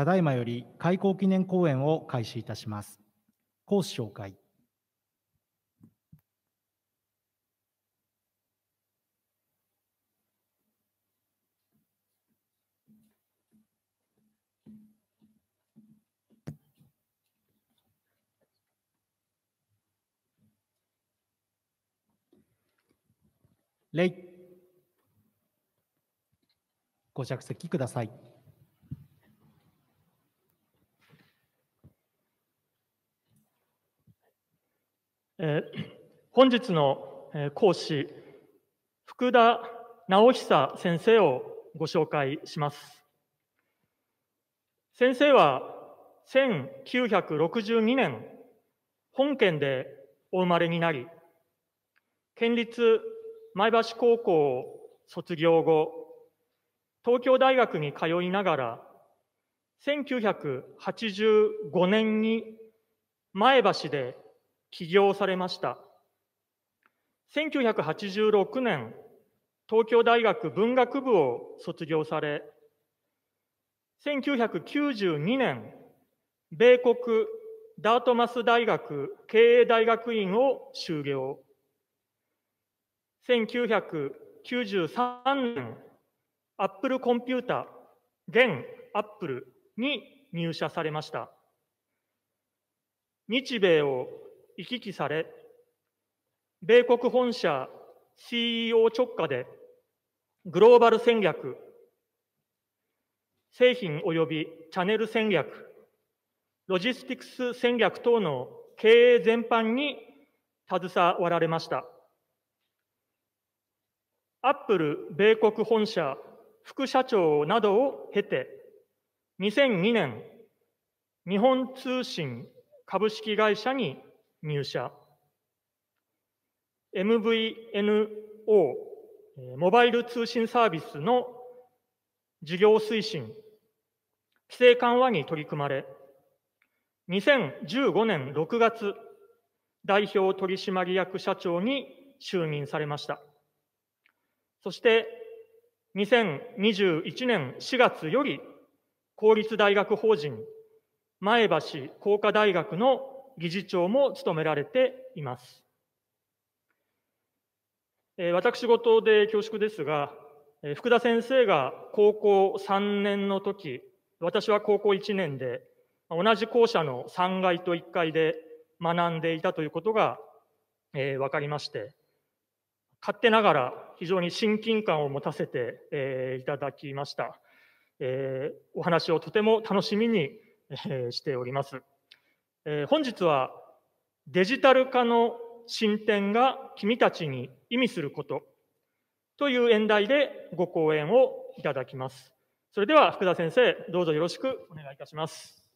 ただいまより開校記念講演を開始いたします。講師紹介。礼ご着席ください。え本日の講師、福田直久先生をご紹介します。先生は1962年、本県でお生まれになり、県立前橋高校を卒業後、東京大学に通いながら、1985年に前橋で起業されました。1986年、東京大学文学部を卒業され、1992年、米国ダートマス大学経営大学院を修了。1993年、アップルコンピュータ、現アップルに入社されました。日米を行き来され、米国本社 CEO 直下でグローバル戦略、製品及びチャンネル戦略、ロジスティクス戦略等の経営全般に携わられました。アップル米国本社副社長などを経て、2002年、日本通信株式会社に入社 MVNO モバイル通信サービスの事業推進規制緩和に取り組まれ2015年6月代表取締役社長に就任されましたそして2021年4月より公立大学法人前橋工科大学の理事長も務められています。え私事で恐縮ですが、え福田先生が高校3年の時、私は高校1年で、同じ校舎の3階と1階で学んでいたということが、えー、分かりまして、勝手ながら非常に親近感を持たせて、えー、いただきました。えー、お話をとても楽しみに、えー、しております。え本日はデジタル化の進展が君たちに意味することという演題でご講演をいただきます。それでは福田先生、どうぞよろしくお願いいたします。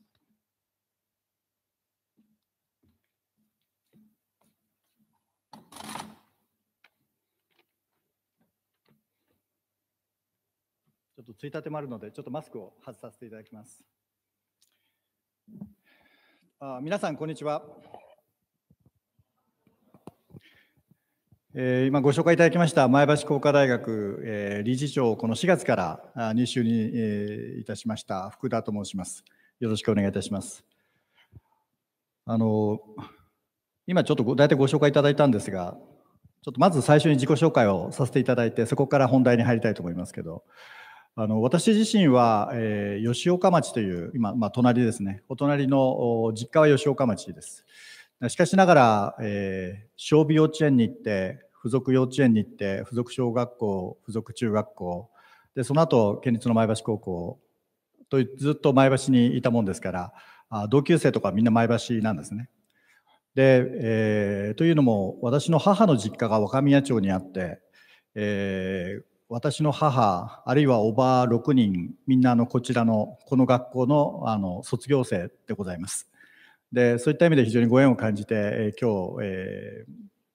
ちょっとついたてもあるので、ちょっとマスクを外させていただきます。あ皆さん、こんにちは、えー、今ご紹介いただきました前橋工科大学、えー、理事長をこの4月から入手に、えー、いたしました福田と申します。よろしくお願いいたします。あの今ちょっと大体ご紹介いただいたんですが、ちょっとまず最初に自己紹介をさせていただいて、そこから本題に入りたいと思いますけど、あの私自身は、えー、吉岡町という今、まあ、隣ですねお隣の実家は吉岡町ですしかしながら、えー、小美幼稚園に行って付属幼稚園に行って付属小学校付属中学校でその後県立の前橋高校とずっと前橋にいたもんですからあ同級生とかみんな前橋なんですねで、えー、というのも私の母の実家が若宮町にあって、えー、私の母あるいはおば6人みんなのこちらのこの学校のあの卒業生でございますでそういった意味で非常にご縁を感じて、え今日、えー、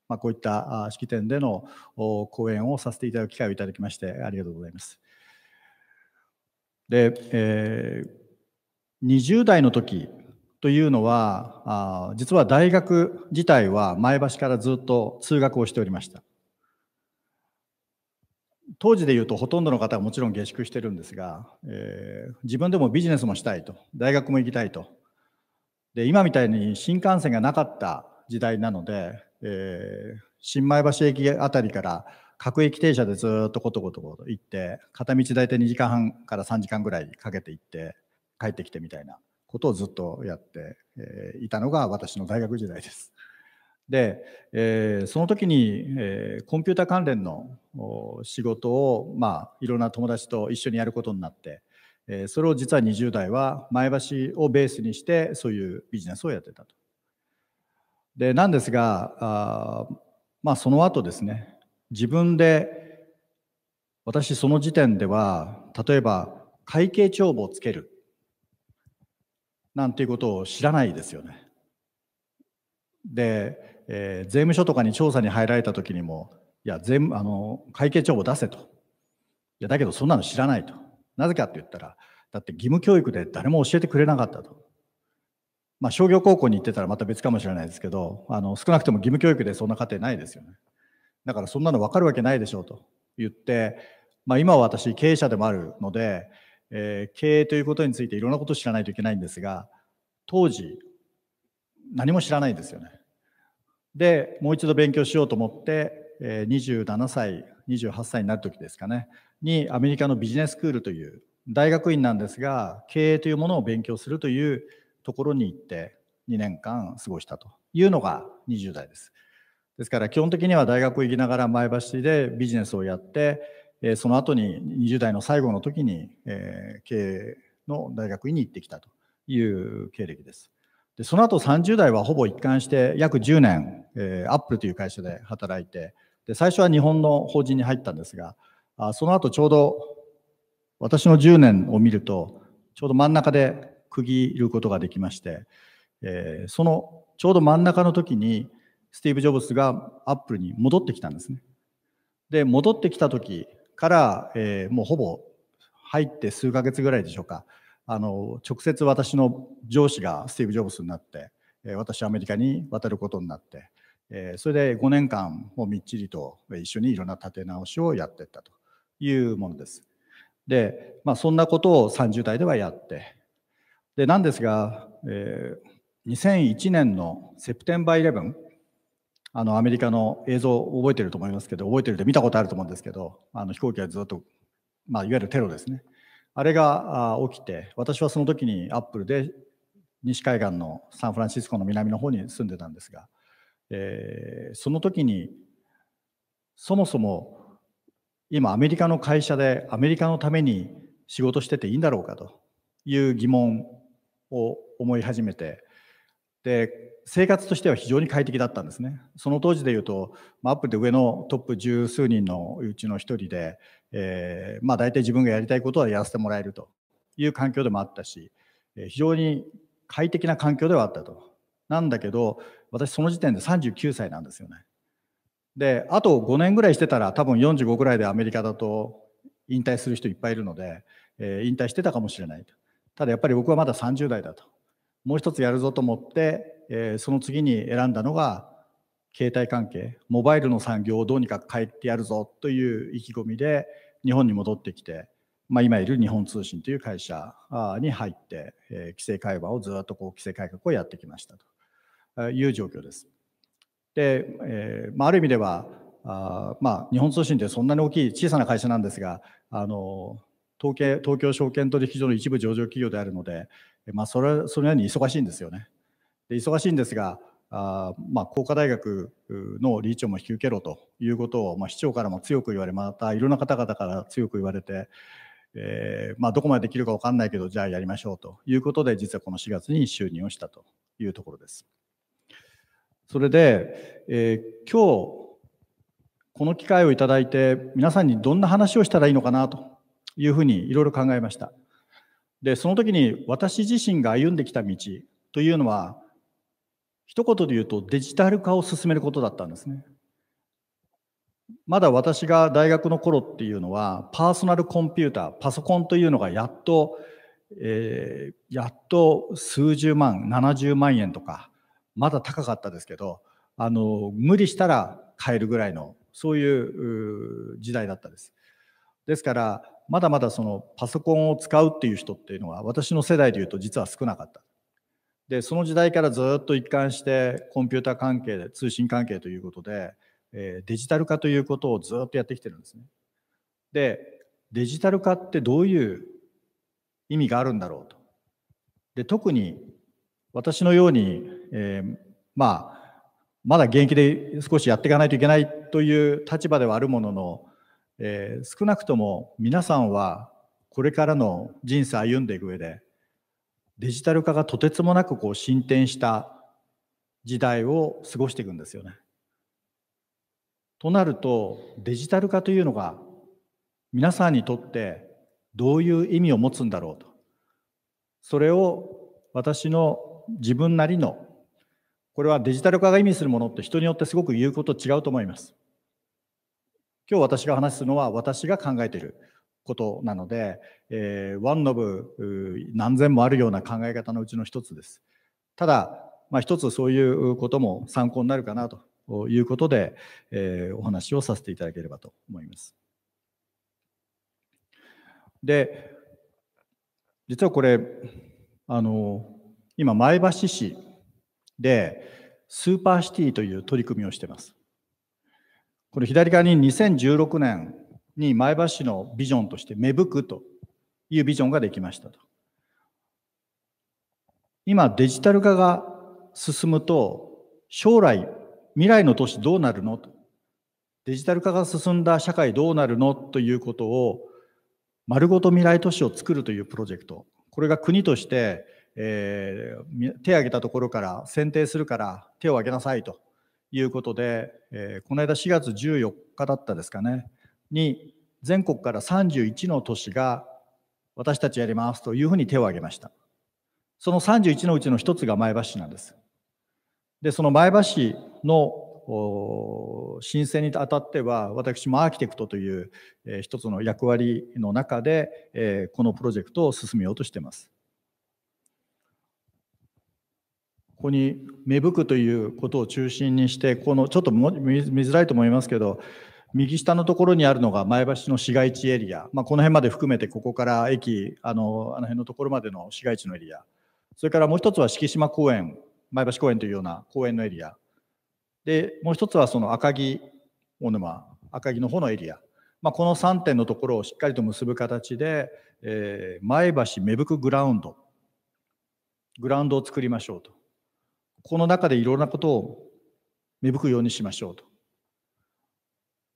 まあ、こういった式典での講演をさせていただく機会をいただきましてありがとうございます。で、えー、20代の時というのはあ実は大学自体は前橋からずっと通学をしておりました。当時でいうとほとんどの方はもちろん下宿してるんですが、えー、自分でもビジネスもしたいと大学も行きたいとで今みたいに新幹線がなかった時代なので、えー、新米橋駅辺りから各駅停車でずっとことことこと行って片道大体2時間半から3時間ぐらいかけて行って帰ってきてみたいなことをずっとやって、えー、いたのが私の大学時代です。で、えー、その時に、えー、コンピュータ関連の仕事を、まあ、いろんな友達と一緒にやることになって、えー、それを実は20代は前橋をベースにしてそういうビジネスをやってたと。でなんですがあ、まあ、その後ですね自分で私その時点では例えば会計帳簿をつけるなんていうことを知らないですよね。でえー、税務署とかに調査に入られた時にも、いや、税務、あの、会計帳簿出せと。いや、だけどそんなの知らないと。なぜかって言ったら、だって義務教育で誰も教えてくれなかったと。まあ、商業高校に行ってたらまた別かもしれないですけど、あの、少なくとも義務教育でそんな家庭ないですよね。だからそんなの分かるわけないでしょうと言って、まあ、今は私経営者でもあるので、えー、経営ということについていろんなことを知らないといけないんですが、当時、何も知らないんですよね。で、もう一度勉強しようと思って、え27歳、28歳になる時ですかね、にアメリカのビジネススクールという大学院なんですが、経営というものを勉強するというところに行って2年間過ごしたというのが20代です。ですから基本的には大学行きながら前橋でビジネスをやって、えその後に20代の最後の時に、え経営の大学院に行ってきたという経歴です。で、その後30代はほぼ一貫して約10年、えー、アップルという会社で働いて、で、最初は日本の法人に入ったんですが、あその後ちょうど私の10年を見ると、ちょうど真ん中で区切ることができまして、えー、そのちょうど真ん中の時に、スティーブ・ジョブズがアップルに戻ってきたんですね。で、戻ってきた時から、えー、もうほぼ入って数ヶ月ぐらいでしょうか。あの直接私の上司がスティーブ・ジョブスになって、え私アメリカに渡ることになって、えそれで5年間もみっちりと一緒にいろんな立て直しをやっていったというものです。で、まあ、そんなことを30代ではやってでなんですが、えー、2001年のセプテンバー11あのアメリカの映像覚えてると思いますけど覚えてるで見たことあると思うんですけどあの飛行機がずっと、まあ、いわゆるテロですねあれが起きて、私はその時にアップルで西海岸のサンフランシスコの南の方に住んでたんですが、えー、その時にそもそも今アメリカの会社でアメリカのために仕事してていいんだろうかという疑問を思い始めてで生活としては非常に快適だったんですねその当時でいうと、まアップで上のトップ十数人のうちの一人でえー、まあ大体自分がやりたいことはやらせてもらえるという環境でもあったし、えー、非常に快適な環境ではあったと。なんだけど、私その時点で39歳なんですよね。で、あと5年ぐらいしてたら多分45ぐらいでアメリカだと引退する人いっぱいいるので、えー、引退してたかもしれないと。ただやっぱり僕はまだ30代だと。もう一つやるぞと思って、えー、その次に選んだのが携帯関係モバイルの産業をどうにか変えてやるぞという意気込みで日本に戻ってきて、まあ、今いる日本通信という会社に入って、えー、規制会話をずっとこう規制改革をやってきましたという状況です。で、えーまあ、ある意味ではあまあ、日本通信ってそんなに大きい小さな会社なんですがあの東京東京証券取引所の一部上場企業であるので、まあ、それそのように忙しいんですよね。で忙しいんですがあまあ、工科大学の理事長も引き受けろということを、まあ、市長からも強く言われまたいろんな方々から強く言われて、えーまあ、どこまでできるか分かんないけどじゃあやりましょうということで実はこの4月に就任をしたというところです。それで、えー、今日この機会をいただいて皆さんにどんな話をしたらいいのかなというふうにいろいろ考えました。でその時に私自身が歩んできた道というのは一言で言うとデジタル化を進めることだったんですね。まだ私が大学の頃っていうのは、パーソナルコンピューター、パソコンというのがやっと、えー、やっと数十万、70万円とか、まだ高かったですけど、あの、無理したら買えるぐらいの、そういう時代だったです。ですから、まだまだそのパソコンを使うっていう人っていうのは、私の世代で言うと実は少なかった。でその時代からずっと一貫してコンピューター関係で通信関係ということで、えデジタル化ということをずっとやってきてるんですね。でデジタル化ってどういう意味があるんだろうと。で特に私のように、えー、まあまだ現役で少しやっていかないといけないという立場ではあるものの、えー、少なくとも皆さんはこれからの人生歩んでいく上でデジタル化がとてつもなくこう進展した時代を過ごしていくんですよね。となるとデジタル化というのが皆さんにとってどういう意味を持つんだろうとそれを私の自分なりのこれはデジタル化が意味するものって人によってすごく言うこと違うと思います。今日私が話すのは私が考えていることなので、えー、ワンノブ何千もあるような考え方のうちの一つです。ただ、まあ、一つそういうことも参考になるかなということで、えー、お話をさせていただければと思います。で、実はこれ、あの、今、前橋市でスーパーシティという取り組みをしてます。これ左側に2016年に前橋市のビジョンとして芽吹くというビジョンができましたと。今デジタル化が進むと将来未来の都市どうなるのとデジタル化が進んだ社会どうなるのということを丸ごと未来都市を作るというプロジェクトこれが国として、えー、手を挙げたところから選定するから手を挙げなさいということで、えー、この間4月14日だったですかねに全国から31の都市が私たちやりますというふうに手を挙げました。その31のうちの一つが前橋市なんです。で、その前橋の申請にあたっては、私もアーキテクトという、えー、一つの役割の中で、えー、このプロジェクトを進めようとしています。ここに芽吹くということを中心にして、このちょっと見づらいと思いますけど、右下のところにあるのが前橋の市街地エリア、まあ、この辺まで含めてここから駅あのあの辺のところまでの市街地のエリアそれからもう一つは敷島公園前橋公園というような公園のエリアでもう一つはその赤城大沼赤城の方のエリア、まあ、この3点のところをしっかりと結ぶ形で、えー、前橋芽吹くグラウンドグラウンドを作りましょうとこの中でいろんなことを芽吹くようにしましょうと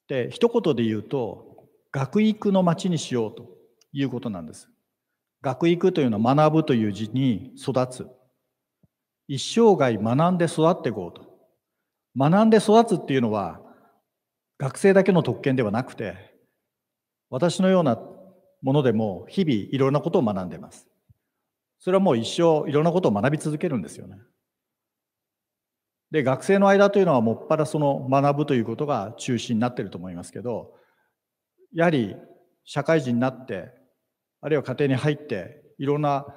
で一言で言うと学育の町にしようということなんです学育というのは学ぶという字に育つ一生涯学んで育っていこうと学んで育つっていうのは学生だけの特権ではなくて私のようなものでも日々いろんなことを学んでますそれはもう一生いろんなことを学び続けるんですよねで学生の間というのはもっぱらその学ぶということが中心になっていると思いますけどやはり社会人になってあるいは家庭に入っていろんな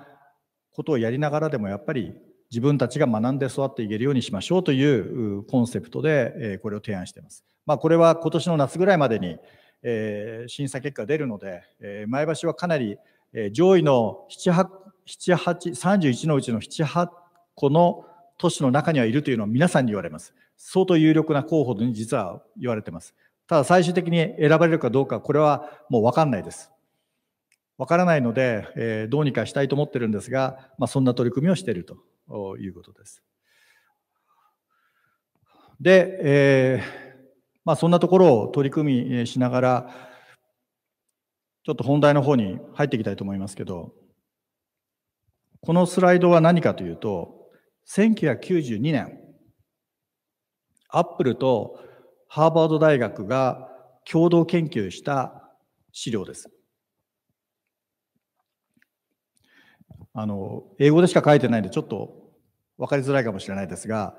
ことをやりながらでもやっぱり自分たちが学んで育っていけるようにしましょうというコンセプトでこれを提案しています。まあ、これは今年の夏ぐらいまでに審査結果出るので前橋はかなり上位の7 8 31のうちの78個の都市の中にはいるというのを皆さんに言われます。相当有力な候補に実は言われてます。ただ最終的に選ばれるかどうか、これはもうわかんないです。わからないので、えー、どうにかしたいと思ってるんですが、まあ、そんな取り組みをしているということです。で、えー、まあ、そんなところを取り組みしながら、ちょっと本題の方に入っていきたいと思いますけど、このスライドは何かというと、1992年、アップルとハーバード大学が共同研究した資料です。あの英語でしか書いてないんでちょっと分かりづらいかもしれないですが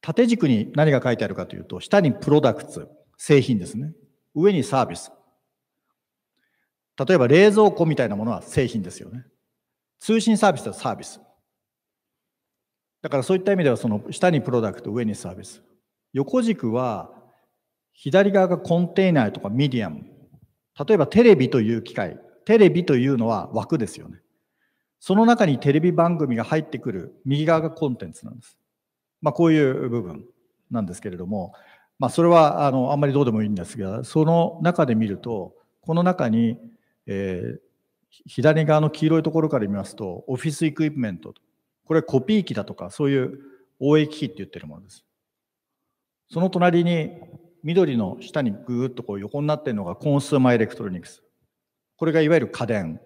縦軸に何が書いてあるかというと下にプロダクツ製品ですね上にサービス例えば冷蔵庫みたいなものは製品ですよね通信サービスはサービスだからそういった意味ではその下にプロダクト、上にサービス。横軸は左側がコンテナーとかミディアム。例えばテレビという機械。テレビというのは枠ですよね。その中にテレビ番組が入ってくる右側がコンテンツなんです。まあこういう部分なんですけれども、まあそれはあのあんまりどうでもいいんですが、その中で見ると、この中に、えー、左側の黄色いところから見ますと、オフィスイクイプメントとこれコピー機だとか、そういう応援機器って言ってるものです。その隣に緑の下にぐーっとこう横になってるのがコンスーマーエレクトロニクス。これがいわゆる家電、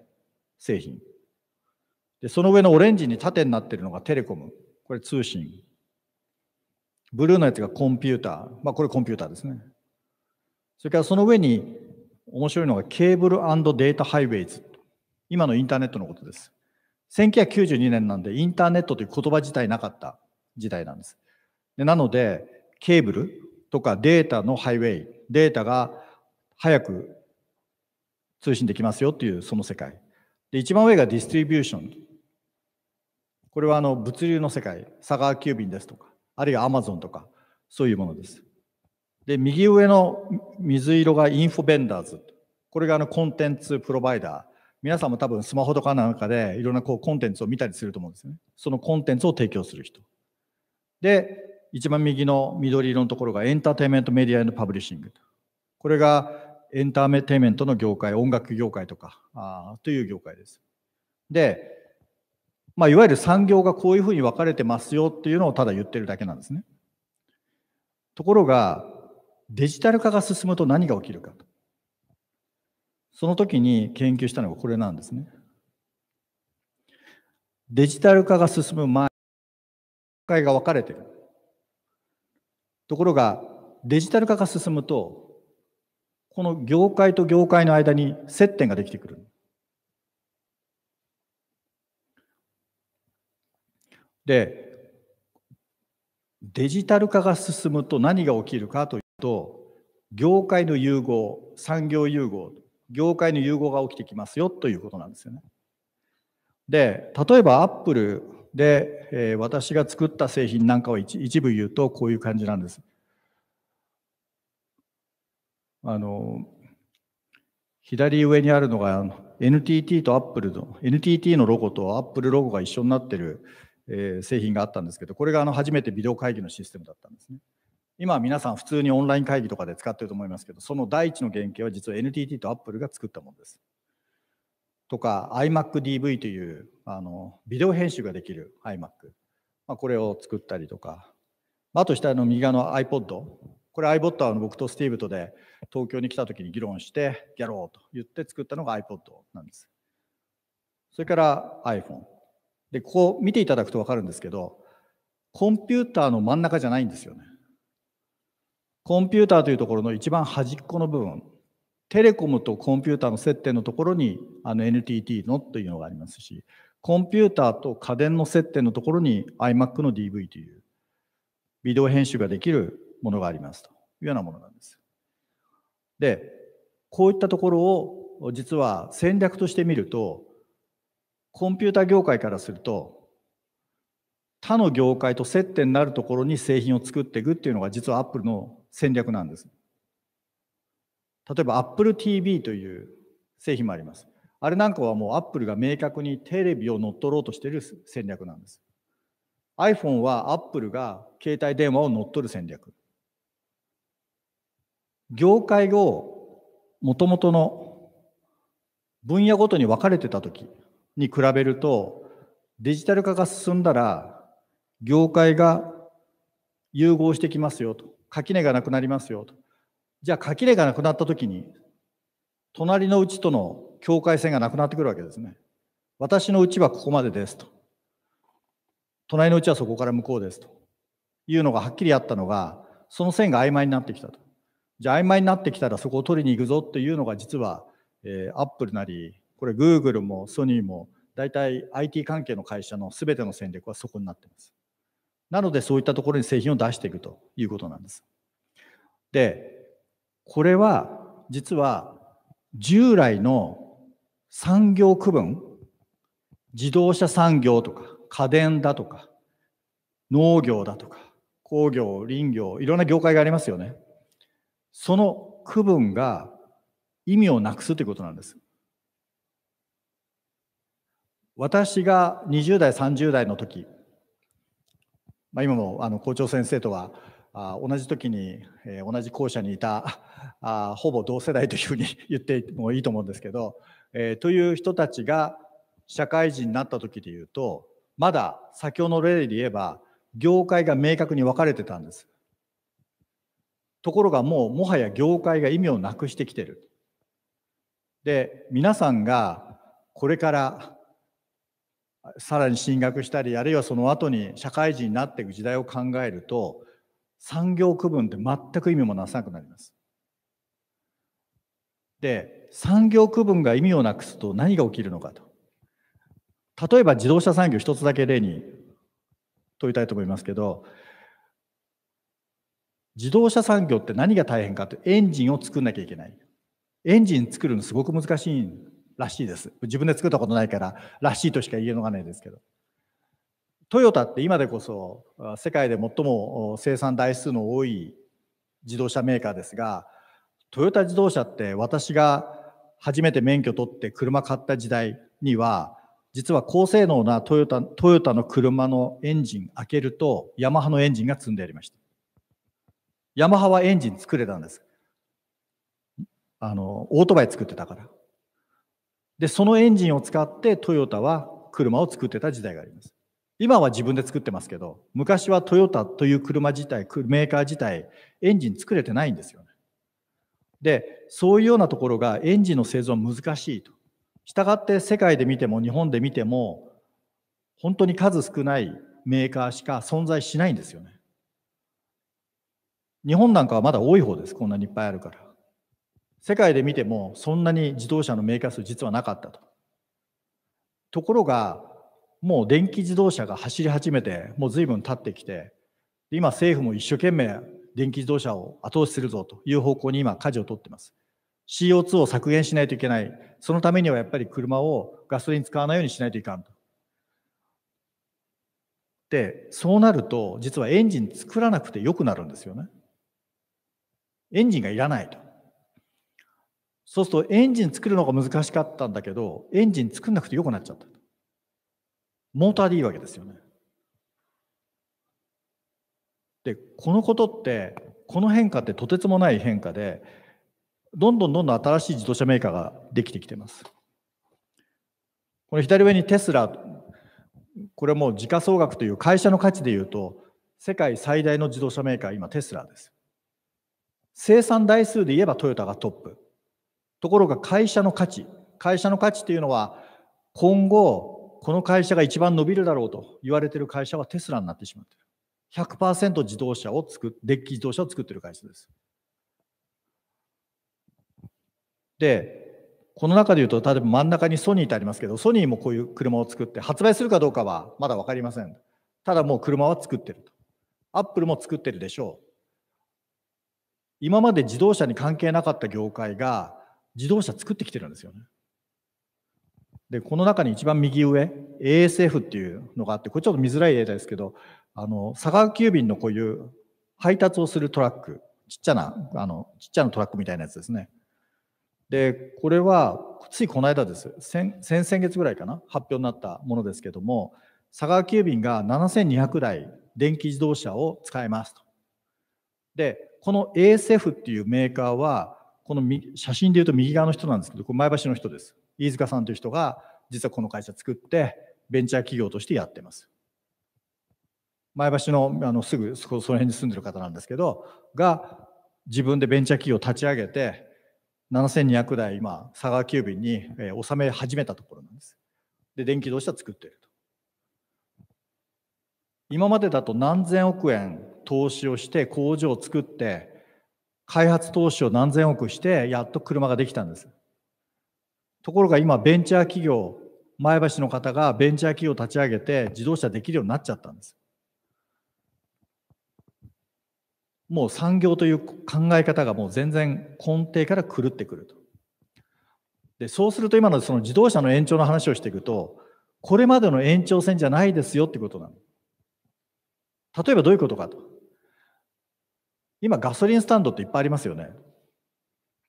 製品。で、その上のオレンジに縦になってるのがテレコム。これ通信。ブルーのやつがコンピューター。まあこれコンピューターですね。それからその上に面白いのがケーブルデータハイウェイズ。今のインターネットのことです。1992年なんでインターネットという言葉自体なかった時代なんです。でなのでケーブルとかデータのハイウェイデータが早く通信できますよっていうその世界。で一番上がディストリビューション。これはあの物流の世界佐川急便ですとかあるいはアマゾンとかそういうものです。で右上の水色がインフォベンダーズこれがあのコンテンツプロバイダー皆さんも多分スマホとかなんかでいろんなこうコンテンツを見たりすると思うんですよね。そのコンテンツを提供する人。で、一番右の緑色のところがエンターテインメントメディアのパブリッシング。これがエンターテインメントの業界、音楽業界とかあという業界です。で、まあ、いわゆる産業がこういうふうに分かれてますよっていうのをただ言ってるだけなんですね。ところが、デジタル化が進むと何が起きるかと。その時に研究したのがこれなんですね。デジタル化が進む前、界が分かれてる。ところが、デジタル化が進むと、この業界と業界の間に接点ができてくる。で、デジタル化が進むと何が起きるかというと、業界の融合、産業融合、業界の融合が起きてきますよということなんですよね。で、例えばアップルで、えー、私が作った製品なんかを一部言うとこういう感じなんです。あの、左上にあるのが NTT とアップルの、NTT のロゴとアップルロゴが一緒になってる、えー、製品があったんですけど、これがあの初めてビデオ会議のシステムだったんですね。今皆さん普通にオンライン会議とかで使ってると思いますけど、その第一の原型は実は NTT と Apple が作ったものです。とか iMacDV というあのビデオ編集ができる iMac、まあ、これを作ったりとか、あと下の右側の iPod、これ iPod は僕とスティーブとで東京に来た時に議論してやろうと言って作ったのが iPod なんです。それから iPhone。で、ここ見ていただくと分かるんですけど、コンピューターの真ん中じゃないんですよね。コンピューターというところの一番端っこの部分、テレコムとコンピューターの接点のところにあの NTT のというのがありますし、コンピューターと家電の接点のところに iMac の DV というビデオ編集ができるものがありますというようなものなんです。で、こういったところを実は戦略として見ると、コンピューター業界からすると、他の業界と接点になるところに製品を作っていくっていうのが実はアップルの戦略なんです。例えば Apple TV という製品もあります。あれなんかはもう Apple が明確にテレビを乗っ取ろうとしている戦略なんです。iPhone は Apple が携帯電話を乗っ取る戦略。業界をもともとの分野ごとに分かれてた時に比べるとデジタル化が進んだら業界が融合してきますよと垣根がなくなりますよと。じゃあ垣根がなくなった時に、隣のうちとの境界線がなくなってくるわけですね。私のうちはここまでですと。隣のうちはそこから向こうですというのがはっきりあったのが、その線が曖昧になってきたと。じゃあ曖昧になってきたらそこを取りに行くぞっていうのが実は、えー、アップルなり、これ Google もソニーも大体 IT 関係の会社の全ての戦略はそこになってます。なので、そういったところに製品を出していくということなんです。で、これは実は従来の産業区分、自動車産業とか家電だとか農業だとか工業、林業、いろんな業界がありますよね。その区分が意味をなくすということなんです。私が20代、30代の時まあ、今もあの校長先生とはあ同じ時に、えー、同じ校舎にいたあほぼ同世代というふうに 言ってもいいと思うんですけど、えー、という人たちが社会人になった時で言うとまだ先ほどの例で言えば業界が明確に分かれてたんです。ところがもうもはや業界が意味をなくしてきてる。で皆さんがこれからさらに進学したりあるいはその後に社会人になっていく時代を考えると産業区分って全く意味もなさなくなります。で産業区分が意味をなくすと何が起きるのかと。例えば自動車産業一つだけ例に問いたいと思いますけど自動車産業って何が大変かってエンジンを作んなきゃいけない。エンジン作るのすごく難しいんらしいです。自分で作ったことないから、らしいとしか言えのがないですけど。トヨタって今でこそ世界で最も生産台数の多い自動車メーカーですが、トヨタ自動車って私が初めて免許取って車買った時代には、実は高性能なトヨタトヨタの車のエンジン開けると、ヤマハのエンジンが積んでありました。ヤマハはエンジン作れたんです。あの、オートバイ作ってたから。で、そのエンジンを使ってトヨタは車を作ってた時代があります。今は自分で作ってますけど、昔はトヨタという車自体、メーカー自体、エンジン作れてないんですよね。で、そういうようなところがエンジンの製造は難しいと。したがって世界で見ても日本で見ても、本当に数少ないメーカーしか存在しないんですよね。日本なんかはまだ多い方です。こんなにいっぱいあるから。世界で見てもそんなに自動車のメーカー数実はなかったと。ところがもう電気自動車が走り始めてもう随分経ってきて今政府も一生懸命電気自動車を後押しするぞという方向に今舵を取ってます。CO2 を削減しないといけない。そのためにはやっぱり車をガソリン使わないようにしないといかんと。で、そうなると実はエンジン作らなくてよくなるんですよね。エンジンがいらないと。そうするとエンジン作るのが難しかったんだけど、エンジン作んなくてよくなっちゃった。モーターでいいわけですよね。で、このことって、この変化ってとてつもない変化で、どんどんどんどん新しい自動車メーカーができてきてます。この左上にテスラ、これも時価総額という会社の価値でいうと、世界最大の自動車メーカー、今テスラです。生産台数で言えばトヨタがトップ。ところが会社の価値、会社の価値っていうのは、今後、この会社が一番伸びるだろうと言われている会社はテスラになってしまっている。100%自動車を作ッキ自動車を作っている会社です。で、この中で言うと、例えば真ん中にソニーってありますけど、ソニーもこういう車を作って、発売するかどうかはまだ分かりません。ただもう車は作ってると。アップルも作ってるでしょう。今まで自動車に関係なかった業界が自動車作ってきてるんですよね。で、この中に一番右上、ASF っていうのがあって、これちょっと見づらい例ですけど、あの、佐川急便のこういう配達をするトラック、ちっちゃな、あの、ちっちゃなトラックみたいなやつですね。で、これは、ついこの間です。先、先々月ぐらいかな、発表になったものですけども、佐川急便が7200台電気自動車を使えますと。で、この ASF っていうメーカーは、この写真でいうと右側の人なんですけど、これ前橋の人です。飯塚さんという人が、実はこの会社作って、ベンチャー企業としてやってます。前橋のあのすぐその辺に住んでる方なんですけど、が、自分でベンチャー企業を立ち上げて、7200台今、佐川急便に納め始めたところなんです。で、電気同動車作っていると。今までだと何千億円投資をして工場を作って開発投資を何千億してやっと車ができたんです。ところが今ベンチャー企業、前橋の方がベンチャー企業を立ち上げて自動車できるようになっちゃったんです。もう産業という考え方がもう全然根底から狂ってくると。でそうすると今のその自動車の延長の話をしていくと、これまでの延長線じゃないですよってことなの。例えばどういうことかと。今ガソリンスタンドっていっぱいありますよね。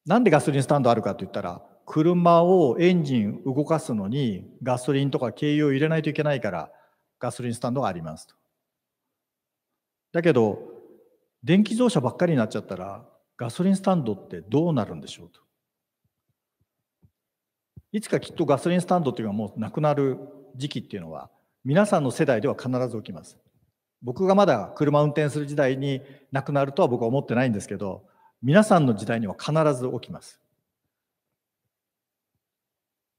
なんでガソリンスタンドあるかって言ったら、車をエンジン動かすのにガソリンとか軽油を入れないといけないからガソリンスタンドがありますと。だけど、電気自動車ばっかりになっちゃったらガソリンスタンドってどうなるんでしょうと。いつかきっとガソリンスタンドっていうのはもうなくなる時期っていうのは皆さんの世代では必ず起きます。僕がまだ車運転する時代になくなるとは僕は思ってないんですけど皆さんの時代には必ず起きます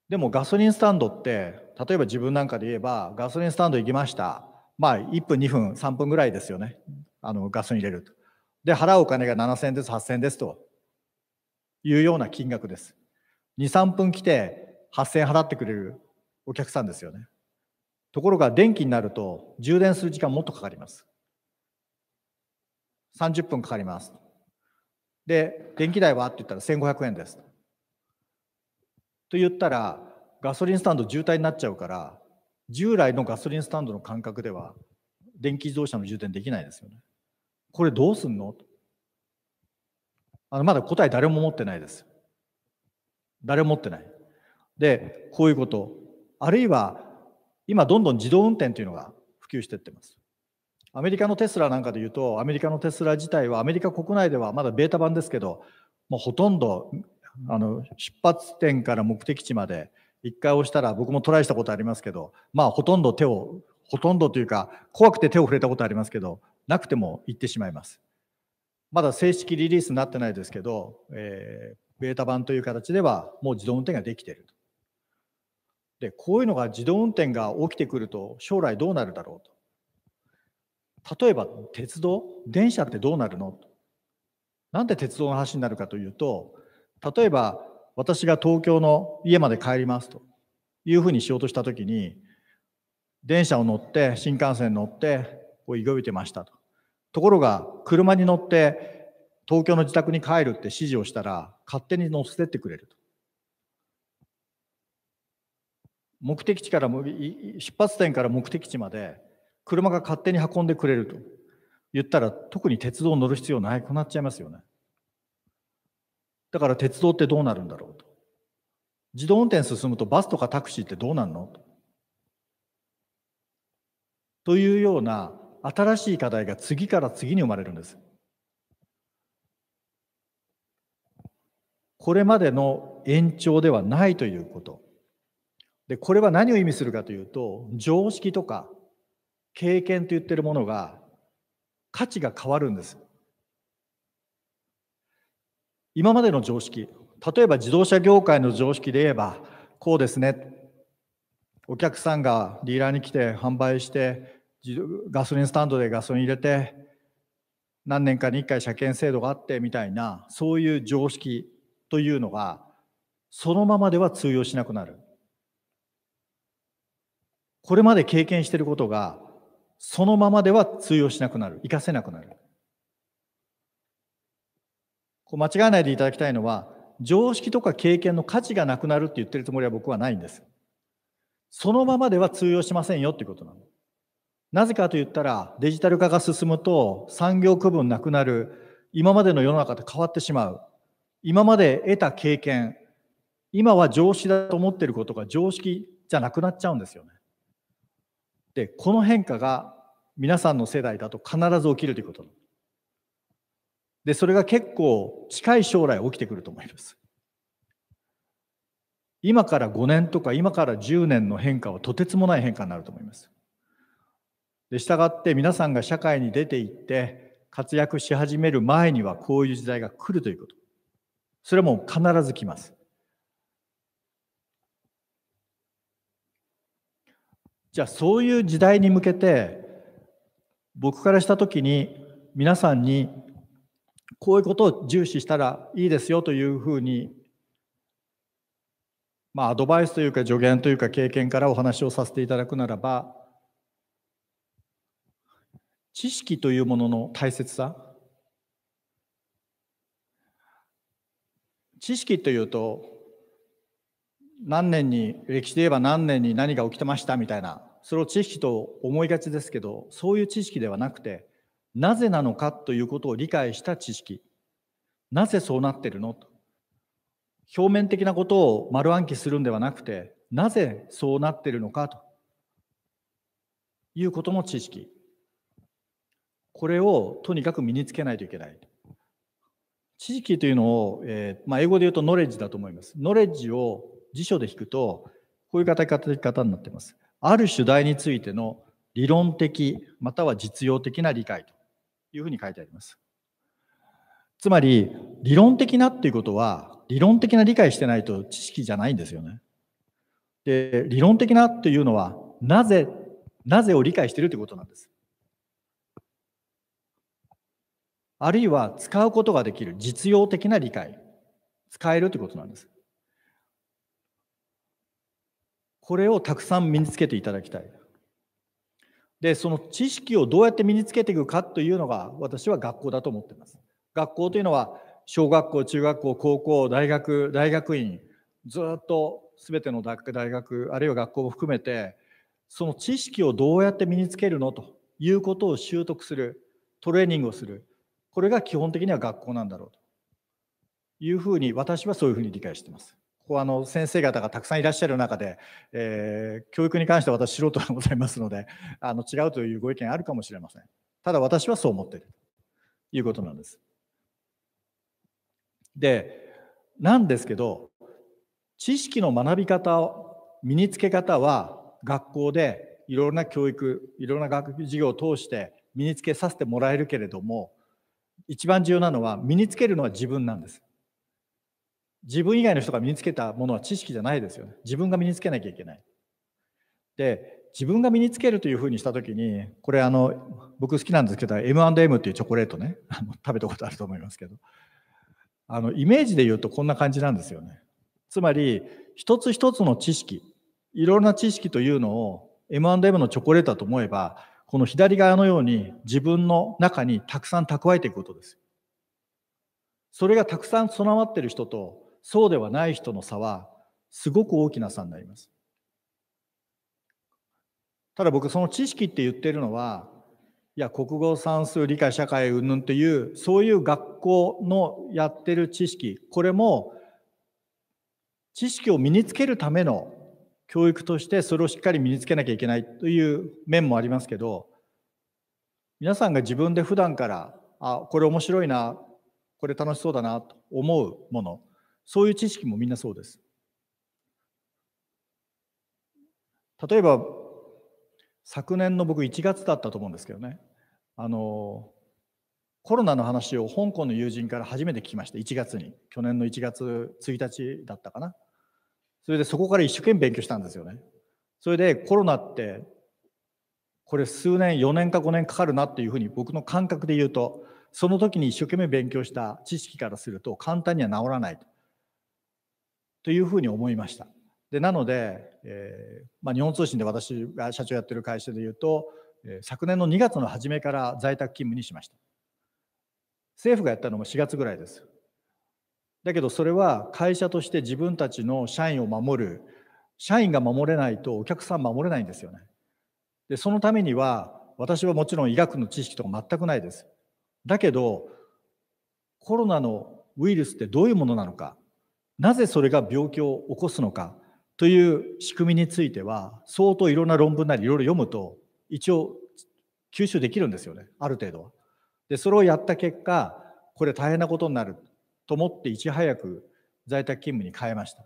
でもガソリンスタンドって例えば自分なんかで言えばガソリンスタンド行きましたまあ1分2分3分ぐらいですよねあのガソリン入れるとで払うお金が7000円です8000円ですというような金額です23分来て8000円払ってくれるお客さんですよねところが電気になると充電する時間もっとかかります。30分かかります。で、電気代はって言ったら1500円です。と言ったら、ガソリンスタンド渋滞になっちゃうから、従来のガソリンスタンドの感覚では、電気自動車の充電できないですよね。これどうすんのあのまだ答え誰も持ってないです。誰も持ってない。で、こういうこと。あるいは今どんどん自動運転というのが普及していってます。アメリカのテスラなんかで言うと、アメリカのテスラ自体はアメリカ国内ではまだベータ版ですけど、もうほとんどあの出発点から目的地まで1回押したら僕もトライしたことありますけど、まあほとんど手を、ほとんどというか怖くて手を触れたことありますけど、なくても行ってしまいます。まだ正式リリースになってないですけど、えー、ベータ版という形ではもう自動運転ができていると。でこういうのが自動運転が起きてくると将来どうなるだろうと例えば鉄道電車ってどうなるのなんで鉄道の話になるかというと例えば私が東京の家まで帰りますというふうにしようとした時に電車を乗って新幹線に乗ってこういごびてましたとところが車に乗って東京の自宅に帰るって指示をしたら勝手に乗せてってくれると目的地からも出発点から目的地まで車が勝手に運んでくれると言ったら特に鉄道乗る必要なくなっちゃいますよねだから鉄道ってどうなるんだろうと自動運転進むとバスとかタクシーってどうなるのとというような新しい課題が次から次に生まれるんですこれまでの延長ではないということでこれは何を意味するかというと常識とか経験と言ってるものが価値が変わるんです今までの常識例えば自動車業界の常識で言えばこうですねお客さんがディーラーに来て販売してガソリンスタンドでガソリン入れて何年かに1回車検制度があってみたいなそういう常識というのがそのままでは通用しなくなるこれまで経験していることが、そのままでは通用しなくなる、活かせなくなる。こう間違えないでいただきたいのは、常識とか経験の価値がなくなるって言ってるつもりは僕はないんです。そのままでは通用しませんよっていうことなの。なぜかと言ったら、デジタル化が進むと産業区分なくなる、今までの世の中と変わってしまう。今まで得た経験、今は常識だと思っていることが常識じゃなくなっちゃうんですよね。でこの変化が皆さんの世代だと必ず起きるということでそれが結構近い将来起きてくると思います今から5年とか今から10年の変化はとてつもない変化になると思いますで従って皆さんが社会に出ていって活躍し始める前にはこういう時代が来るということそれはもう必ず来ますじゃあそういう時代に向けて僕からした時に皆さんにこういうことを重視したらいいですよというふうにまあアドバイスというか助言というか経験からお話をさせていただくならば知識というものの大切さ知識というと何年に歴史で言えば何年に何が起きてましたみたいなそれを知識と思いがちですけどそういう知識ではなくてなぜなのかということを理解した知識なぜそうなってるのと表面的なことを丸暗記するんではなくてなぜそうなってるのかということの知識これをとにかく身につけないといけない知識というのを、えーまあ、英語で言うとノレッジだと思いますノレッジを辞書で引くと、こういう方方になっています。ある主題についての理論的、または実用的な理解というふうに書いてあります。つまり、理論的なっていうことは、理論的な理解してないと知識じゃないんですよね。で、理論的なというのは、なぜ、なぜを理解しているということなんです。あるいは使うことができる実用的な理解、使えるということなんです。これをたくさん身につけていただきたい。で、その知識をどうやって身につけていくかというのが私は学校だと思っています。学校というのは小学校、中学校、高校、大学、大学院、ずっと全ての大学、あるいは学校を含めて、その知識をどうやって身につけるのということを習得する、トレーニングをする。これが基本的には学校なんだろうというふうに、私はそういうふうに理解しています。ここあの先生方がたくさんいらっしゃる中で、えー、教育に関しては私素人がございますのであの違うというご意見あるかもしれませんただ私はそう思っているということなんですでなんですけど知識の学び方を身につけ方は学校でいろいろな教育いろいろな学授業を通して身につけさせてもらえるけれども一番重要なのは身につけるのは自分なんです自分以外の人が身につけたものは知識じゃないですよね。自分が身につけなきゃいけない。で、自分が身につけるというふうにしたときに、これあの、僕好きなんですけど、M&M っていうチョコレートね、食べたことあると思いますけど、あの、イメージで言うとこんな感じなんですよね。つまり、一つ一つの知識、いろんな知識というのを M&M のチョコレートだと思えば、この左側のように自分の中にたくさん蓄えていくことです。それがたくさん備わってる人とそうではない人の差はすごく大きな差になります。ただ僕その知識って言ってるのはいや国語算数理解社会云々っていうそういう学校のやってる知識これも知識を身につけるための教育としてそれをしっかり身につけなきゃいけないという面もありますけど皆さんが自分で普段からあこれ面白いなこれ楽しそうだなと思うものそういう知識もみんなそうです。例えば昨年の僕1月だったと思うんですけどねあのコロナの話を香港の友人から初めて聞きました1月に去年の1月1日だったかなそれでそこから一生懸命勉強したんですよねそれでコロナってこれ数年4年か5年かかるなっていうふうに僕の感覚で言うとその時に一生懸命勉強した知識からすると簡単には治らないとというふうに思いました。でなので、えー、まあ、日本通信で私が社長やってる会社でいうと、えー、昨年の2月の初めから在宅勤務にしました。政府がやったのも4月ぐらいです。だけどそれは会社として自分たちの社員を守る、社員が守れないとお客さん守れないんですよね。でそのためには私はもちろん医学の知識とか全くないです。だけどコロナのウイルスってどういうものなのかなぜそれが病気を起こすのかという仕組みについては相当いろんな論文なりいろいろ読むと一応吸収できるんですよねある程度は。でそれをやった結果これ大変なことになると思っていち早く在宅勤務に変えました。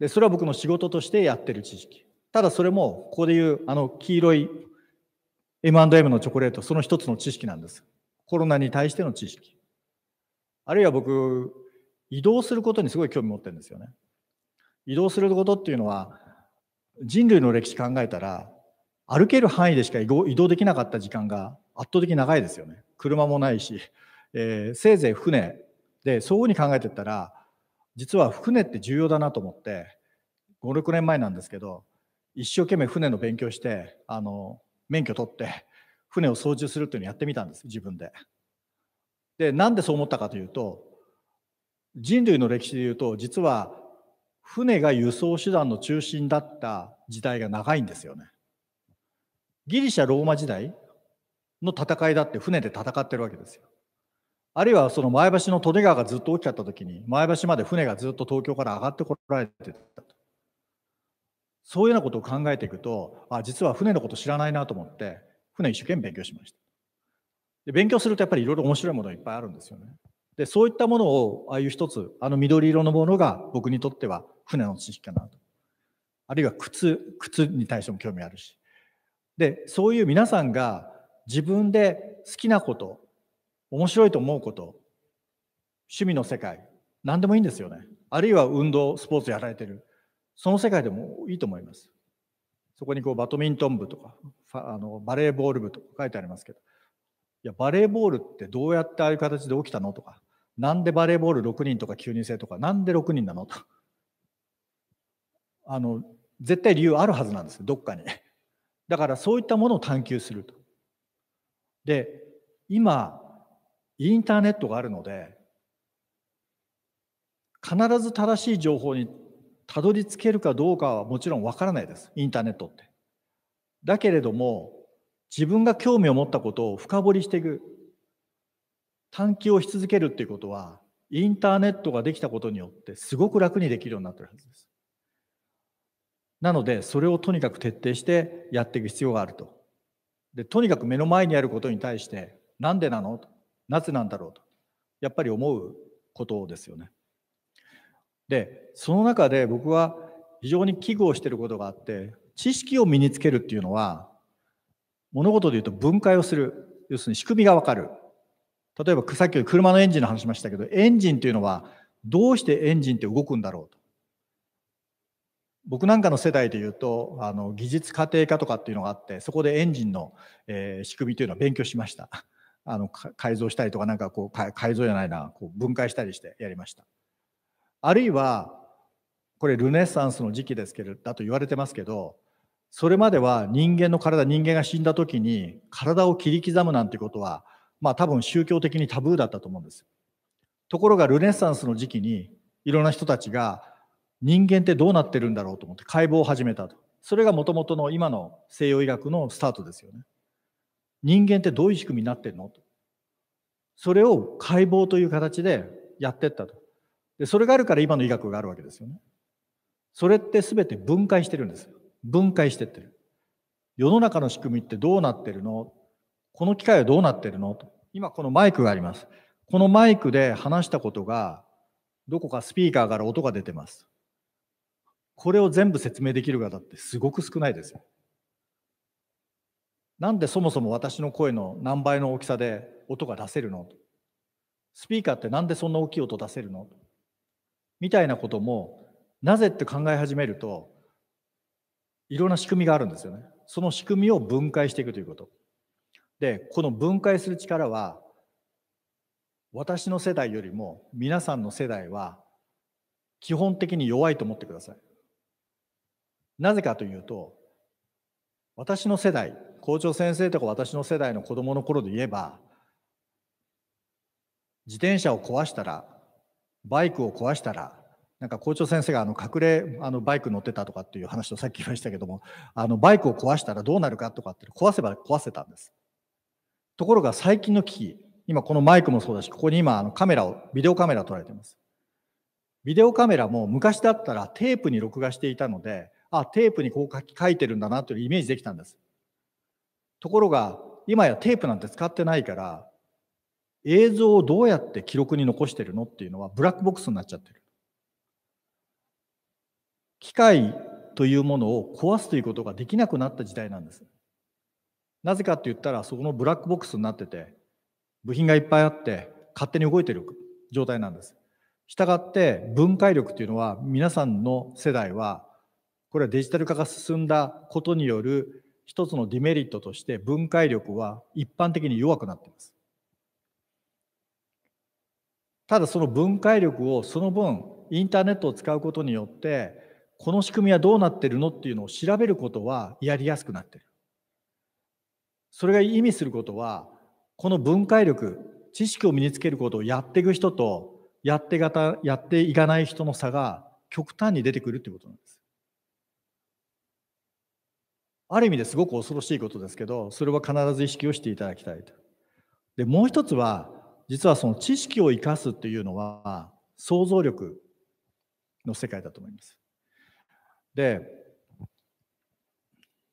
でそれは僕の仕事としてやってる知識。ただそれもここでいうあの黄色い M&M のチョコレートその一つの知識なんです。コロナに対しての知識。あるいは僕移動することにすごい興味持ってるんですよね。移動することっていうのは人類の歴史考えたら歩ける範囲でしか移動できなかった時間が圧倒的に長いですよね。車もないし、えー、せいぜい船でそういうふうに考えてったら実は船って重要だなと思って56年前なんですけど一生懸命船の勉強してあの免許取って船を操縦するっていうのをやってみたんです自分で。でなんでそう思ったかというと人類の歴史でいうと実は船が輸送手段の中心だった時代が長いんですよね。ギリシャ・ローマ時代の戦いだって船で戦ってるわけですよ。あるいはその前橋の利根川がずっと大きかった時に前橋まで船がずっと東京から上がってこられてたと。そういうようなことを考えていくとあ実は船のこと知らないなと思って船一生懸命勉強しました。で勉強するとやっぱりいろいろ面白いものがいっぱいあるんですよね。で、そういったものを、ああいう一つ、あの緑色のものが僕にとっては船の知識かなと。あるいは靴、靴に対しても興味あるし。で、そういう皆さんが自分で好きなこと、面白いと思うこと、趣味の世界、何でもいいんですよね。あるいは運動、スポーツやられてる。その世界でもいいと思います。そこにこうバドミントン部とか、あのバレーボール部とか書いてありますけど、いや、バレーボールってどうやってああいう形で起きたのとか、なんでバレーボール6人とか9人制とか、なんで6人なのと。あの、絶対理由あるはずなんですどっかに。だからそういったものを探求すると。で、今、インターネットがあるので、必ず正しい情報にたどり着けるかどうかはもちろんわからないです。インターネットって。だけれども、自分が興味を持ったことを深掘りしていく探求をし続けるっていうことは、インターネットができたことによってすごく楽にできるようになってるはずです。なので、それをとにかく徹底してやっていく必要があると。で、とにかく目の前にあることに対して、なんでなのなぜなんだろうと。やっぱり思うことですよね。で、その中で僕は非常に危惧をしていることがあって、知識を身につけるっていうのは、物事で言うと分解をする。要するに仕組みがわかる。例えばさっき車のエンジンの話しましたけどエンジンというのはどうしてエンジンって動くんだろうと僕なんかの世代でいうとあの技術家庭科とかっていうのがあってそこでエンジンの、えー、仕組みというのは勉強しました あの改造したりとかなんかこう改造じゃないなこう分解したりしてやりましたあるいはこれルネサンスの時期ですけれどだと言われてますけどそれまでは人間の体人間が死んだ時に体を切り刻むなんてことはまあ多分宗教的にタブーだったと思うんです。ところがルネサンスの時期にいろんな人たちが人間ってどうなってるんだろうと思って解剖を始めたと。それがもともとの今の西洋医学のスタートですよね。人間ってどういう仕組みになってるのと。それを解剖という形でやってったと。で、それがあるから今の医学があるわけですよね。それって全て分解してるんです。分解してってる。世の中の仕組みってどうなってるのこの機械はどうなってるのと。今このマイクがあります。このマイクで話したことが、どこかスピーカーから音が出てます。これを全部説明できる方ってすごく少ないですよ。なんでそもそも私の声の何倍の大きさで音が出せるのスピーカーってなんでそんな大きい音出せるのみたいなことも、なぜって考え始めると、いろんな仕組みがあるんですよね。その仕組みを分解していくということ。で、この分解する力は、私の世代よりも皆さんの世代は基本的に弱いと思ってください。なぜかというと、私の世代、校長先生とか私の世代の子供の頃で言えば、自転車を壊したら、バイクを壊したら、なんか校長先生があの隠れあのバイク乗ってたとかっていう話をさっき言いましたけども、あのバイクを壊したらどうなるかとかって壊せば壊せたんです。ところが最近の機器、今このマイクもそうだし、ここに今あのカメラを、ビデオカメラ捉えてます。ビデオカメラも昔だったらテープに録画していたので、あ、テープにこう書き書いてるんだなというイメージできたんです。ところが、今やテープなんて使ってないから、映像をどうやって記録に残してるのっていうのはブラックボックスになっちゃってる。機械というものを壊すということができなくなった時代なんです。なぜかって言ったら、そこのブラックボックスになってて、部品がいっぱいあって、勝手に動いてる状態なんです。したがって、分解力っていうのは、皆さんの世代は、これはデジタル化が進んだことによる一つのデメリットとして、分解力は一般的に弱くなっています。ただその分解力をその分インターネットを使うことによってこの仕組みはどうなってるのっていうのを調べることはやりやすくなってる。それが意味することはこの分解力知識を身につけることをやっていく人とやってがたやっていかない人の差が極端に出てくるってことなんです。ある意味ですごく恐ろしいことですけどそれは必ず意識をしていただきたいと。でもう一つは実はその知識を生かすっていうのは想像力の世界だと思います。で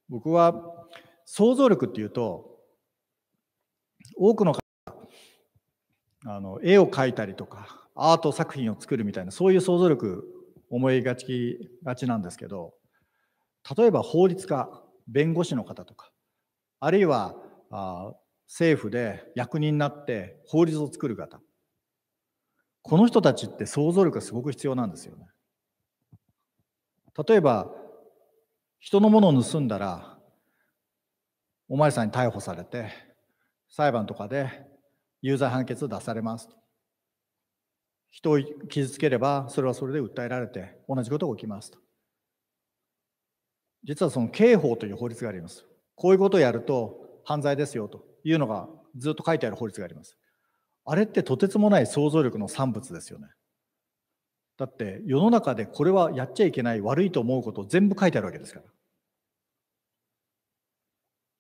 僕は想像力っていうと多くの方あの絵を描いたりとかアート作品を作るみたいなそういう想像力思いがちがちなんですけど例えば法律家弁護士の方とかあるいはあ政府で役人になって法律を作る方この人たちって想像力がすごく必要なんですよね。例えば人のものを盗んだらお巡りさんに逮捕されて、裁判とかで有罪判決を出されます。人を傷つければ、それはそれで訴えられて、同じことが起きますと。実はその刑法という法律があります。こういうことをやると犯罪ですよというのがずっと書いてある法律があります。あれってとてつもない想像力の産物ですよね。だって世の中でこれはやっちゃいけない悪いと思うことを全部書いてあるわけですから。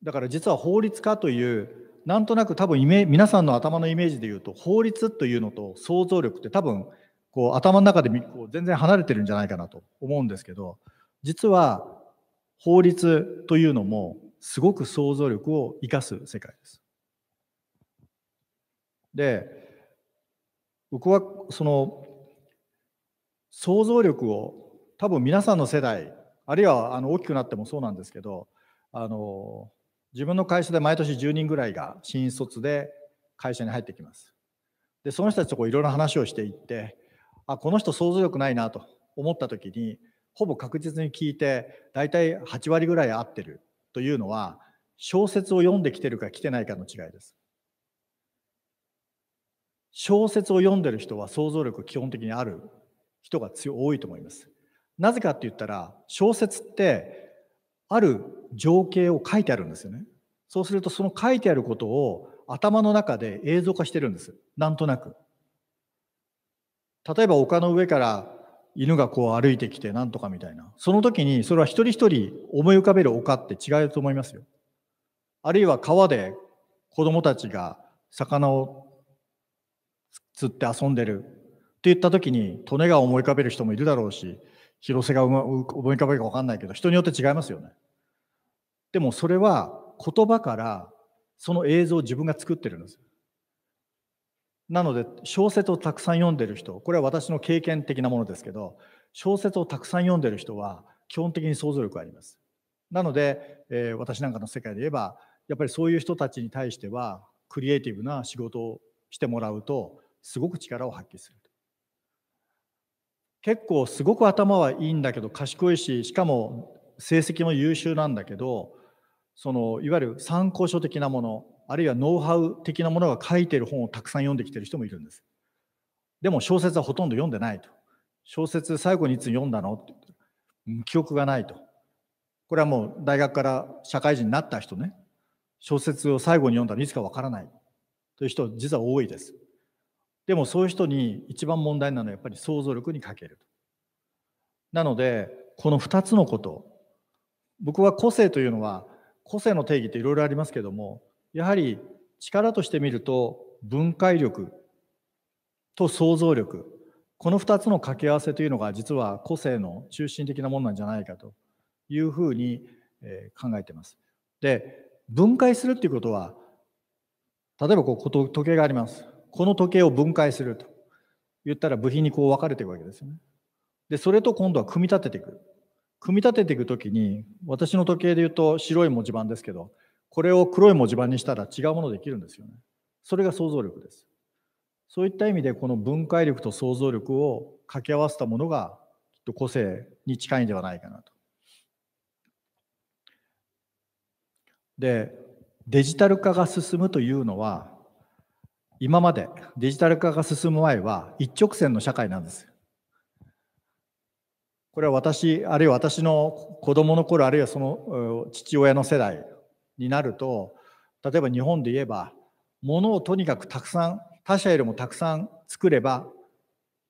だから実は法律家というなんとなく多分イメ皆さんの頭のイメージで言うと法律というのと想像力って多分こう頭の中でこう全然離れてるんじゃないかなと思うんですけど実は法律というのもすごく想像力を生かす世界です。で僕はその想像力を多分皆さんの世代あるいはあの大きくなってもそうなんですけどあの自分の会社で毎年10人ぐらいが新卒で会社に入ってきます。で、その人たちとこういろいろ話をしていって、あ、この人想像力ないなと思った時に、ほぼ確実に聞いて、大体8割ぐらい合ってるというのは、小説を読んできてるか来てないかの違いです。小説を読んでる人は想像力基本的にある人が強多いと思います。なぜかって言ったら、小説ってある情景を書いてあるんですよね。そうするとその書いてあることを頭の中で映像化してるんです。なんとなく。例えば丘の上から犬がこう歩いてきてなんとかみたいな。その時にそれは一人一人思い浮かべる丘って違うと思いますよ。あるいは川で子供たちが魚を釣って遊んでるって言った時に利根川を思い浮かべる人もいるだろうし、広瀬が思い浮かべるか分かんないけど人によって違いますよねでもそれは言葉からその映像を自分が作ってるんですなので小説をたくさん読んでる人これは私の経験的なものですけど小説をたくさん読んでる人は基本的に想像力がありますなので、えー、私なんかの世界で言えばやっぱりそういう人たちに対してはクリエイティブな仕事をしてもらうとすごく力を発揮する結構すごく頭はいいんだけど賢いししかも成績も優秀なんだけどそのいわゆる参考書的なものあるいはノウハウ的なものが書いている本をたくさん読んできてる人もいるんですでも小説はほとんど読んでないと小説最後にいつ読んだのって記憶がないとこれはもう大学から社会人になった人ね小説を最後に読んだのいつかわからないという人実は多いですでもそういう人に一番問題なのはやっぱり想像力に欠けると。なのでこの2つのこと僕は個性というのは個性の定義っていろいろありますけどもやはり力として見ると分解力と想像力この2つの掛け合わせというのが実は個性の中心的なものなんじゃないかというふうに考えてます。で分解するっていうことは例えばこう時計があります。この時計を分解すると言ったら部品にこう分かれていくわけですよね。で、それと今度は組み立てていく。組み立てていく時に、私の時計で言うと白い文字盤ですけど、これを黒い文字盤にしたら違うものできるんですよね。それが想像力です。そういった意味でこの分解力と想像力を掛け合わせたものがきっと個性に近いんではないかなと。でデジタル化が進むというのは今までデジタル化が進む前は一直線の社会なんです。これは私、あるいは私の子供の頃、あるいはその父親の世代になると、例えば日本で言えば、物をとにかくたくさん、他社よりもたくさん作れば、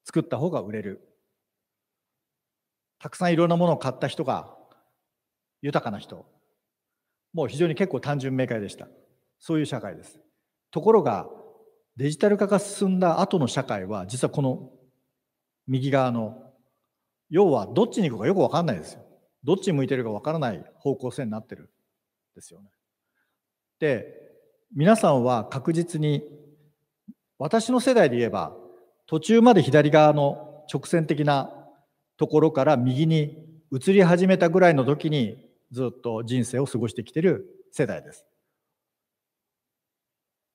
作った方が売れる。たくさんいろんなものを買った人が豊かな人。もう非常に結構単純明快でした。そういう社会です。ところが、デジタル化が進んだ後の社会は、実はこの右側の、要はどっちに行くかよくわかんないですよ。どっち向いてるかわからない方向性になってるんですよね。で、皆さんは確実に、私の世代で言えば、途中まで左側の直線的なところから右に移り始めたぐらいの時にずっと人生を過ごしてきてる世代です。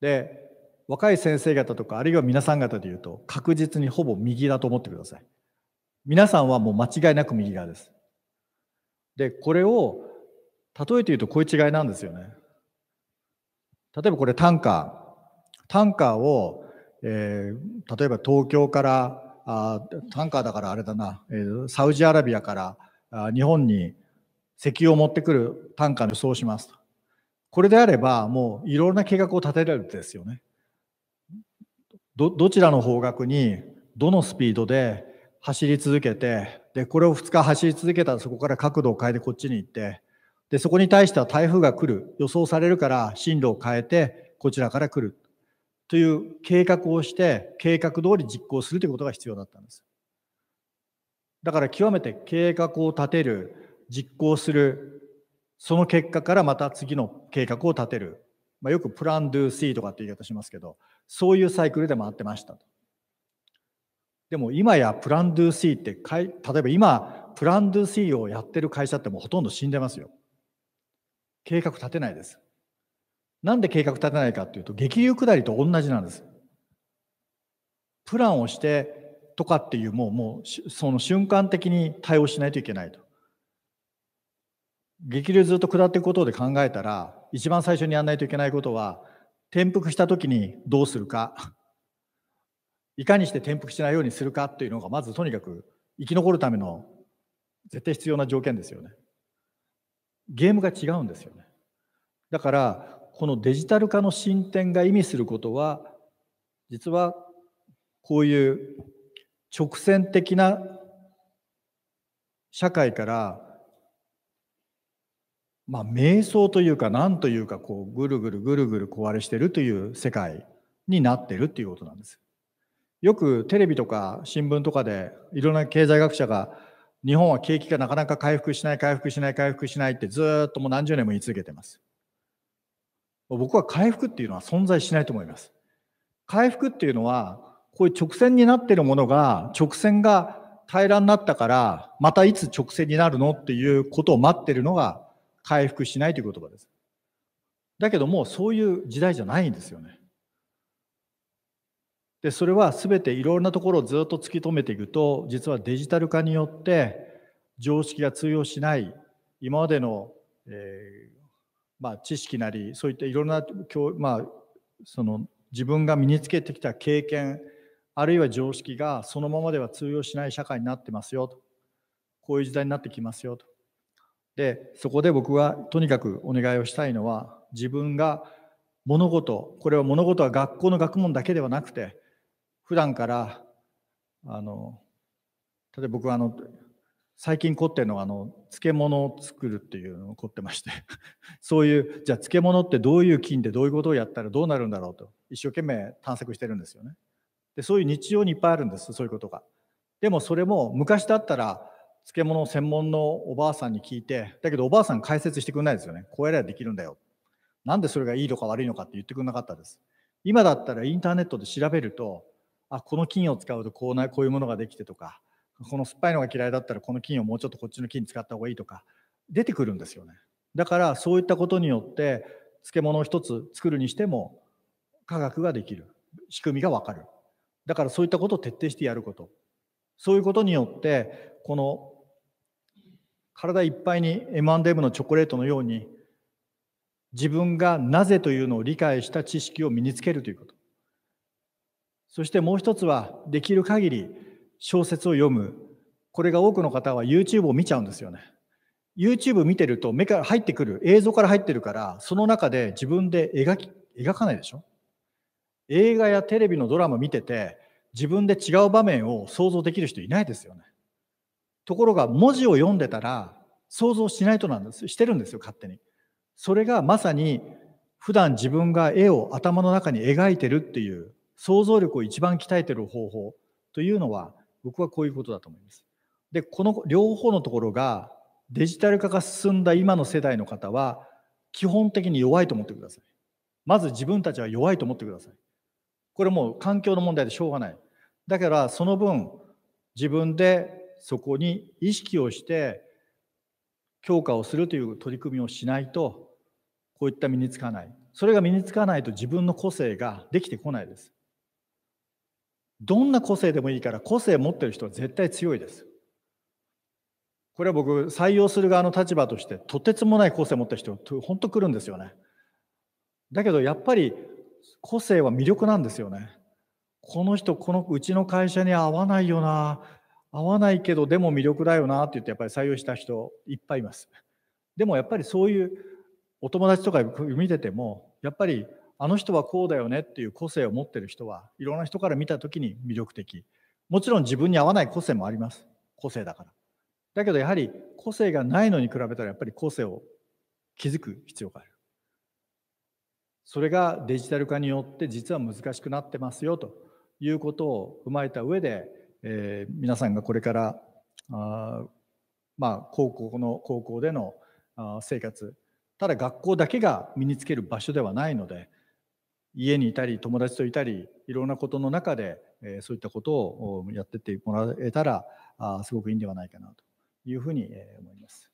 で若い先生方とか、あるいは皆さん方で言うと、確実にほぼ右だと思ってください。皆さんはもう間違いなく右側です。で、これを、例えて言うとこういう違いなんですよね。例えばこれタンカー。タンカーを、えー、例えば東京から、あタンカーだからあれだな、えー、サウジアラビアからあ日本に石油を持ってくるタンカーの輸送しますと。これであれば、もういろんな計画を立てられるんですよね。ど、どちらの方角に、どのスピードで走り続けて、で、これを2日走り続けたらそこから角度を変えてこっちに行って、で、そこに対しては台風が来る、予想されるから進路を変えて、こちらから来る。という計画をして、計画通り実行するということが必要だったんです。だから極めて計画を立てる、実行する、その結果からまた次の計画を立てる。まあ、よくプランドゥーシーとかって言い方しますけど、そういうサイクルで回ってましたでも今やプランドゥーシーってかい、例えば今、プランドゥーシーをやってる会社ってもうほとんど死んでますよ。計画立てないです。なんで計画立てないかっていうと、激流下りと同じなんです。プランをしてとかっていう、もう、もう、その瞬間的に対応しないといけないと。激流ずっと下っていくことで考えたら、一番最初にやらないといけないことは、転覆した時にどうするか、いかにして転覆しないようにするかというのが、まずとにかく生き残るための絶対必要な条件ですよね。ゲームが違うんですよね。だから、このデジタル化の進展が意味することは、実はこういう直線的な社会からまあ、瞑想というか何というかこうぐるぐるぐるぐる壊れしてるという世界になってるっていうことなんです。よくテレビとか新聞とかでいろんな経済学者が日本は景気がなかなか回復しない回復しない回復しないってずっともう何十年も言い続けてます。僕は回復っていうのは存在しないと思います。回復っていうのはこういう直線になってるものが直線が平らになったからまたいつ直線になるのっていうことを待ってるのが回復しないという言葉です。だけどもそういう時代じゃないんですよね。でそれは全ていろんなところをずっと突き止めていくと実はデジタル化によって常識が通用しない今までの、えー、まあ、知識なりそういったいろんな、まあ、その自分が身につけてきた経験あるいは常識がそのままでは通用しない社会になってますよとこういう時代になってきますよとで、そこで僕はとにかくお願いをしたいのは、自分が物事、これは物事は学校の学問だけではなくて、普段から、あの、例えば僕はあの、最近凝ってるのはあの漬物を作るっていうのを凝ってまして そういうじゃあ漬物ってどういう菌でどういうことをやったらどうなるんだろうと一生懸命探索してるんですよねでそういう日常にいっぱいあるんですそういうことがでもそれも昔だったら漬物専門のおばあさんに聞いて、だけどおばあさん解説してくれないですよね。こうやればできるんだよ。なんでそれがいいのか悪いのかって言ってくれなかったです。今だったらインターネットで調べると、あ、この菌を使うとこうな、こういうものができてとか、この酸っぱいのが嫌いだったらこの菌をもうちょっとこっちの菌使った方がいいとか、出てくるんですよね。だからそういったことによって、漬物を一つ作るにしても、科学ができる。仕組みがわかる。だからそういったことを徹底してやること。そういうことによって、この体いっぱいに M&M のチョコレートのように自分がなぜというのを理解した知識を身につけるということ。そしてもう一つはできる限り小説を読む。これが多くの方は YouTube を見ちゃうんですよね。YouTube 見てると目から入ってくる、映像から入ってるから、その中で自分で描き、描かないでしょ映画やテレビのドラマ見てて、自分で違う場面を想像できる人いないですよね。ところが文字を読んでたら想像しないとなんです。してるんですよ、勝手に。それがまさに普段自分が絵を頭の中に描いてるっていう想像力を一番鍛えてる方法というのは僕はこういうことだと思います。で、この両方のところがデジタル化が進んだ今の世代の方は基本的に弱いと思ってください。まず自分たちは弱いと思ってください。これもう環境の問題でしょうがない。だからその分自分でそこに意識をして強化をするという取り組みをしないとこういった身につかないそれが身につかないと自分の個性ができてこないですどんな個性でもいいから個性持ってる人は絶対強いですこれは僕採用する側の立場としてとてつもない個性持った人本当来るんですよねだけどやっぱり個性は魅力なんですよねこの人このうちの会社に合わないよな合わないけどでも魅力だよなって言ってやっぱり採用した人いっぱいいます。でもやっぱりそういうお友達とか見ててもやっぱりあの人はこうだよねっていう個性を持ってる人はいろんな人から見た時に魅力的もちろん自分に合わない個性もあります個性だからだけどやはり個性がないのに比べたらやっぱり個性を築く必要があるそれがデジタル化によって実は難しくなってますよということを踏まえた上でえー、皆さんがこれからあまあ高校の高校でのあ生活ただ学校だけが身につける場所ではないので家にいたり友達といたりいろんなことの中で、えー、そういったことをやってってもらえたらあすごくいいんではないかなというふうに、えー、思います。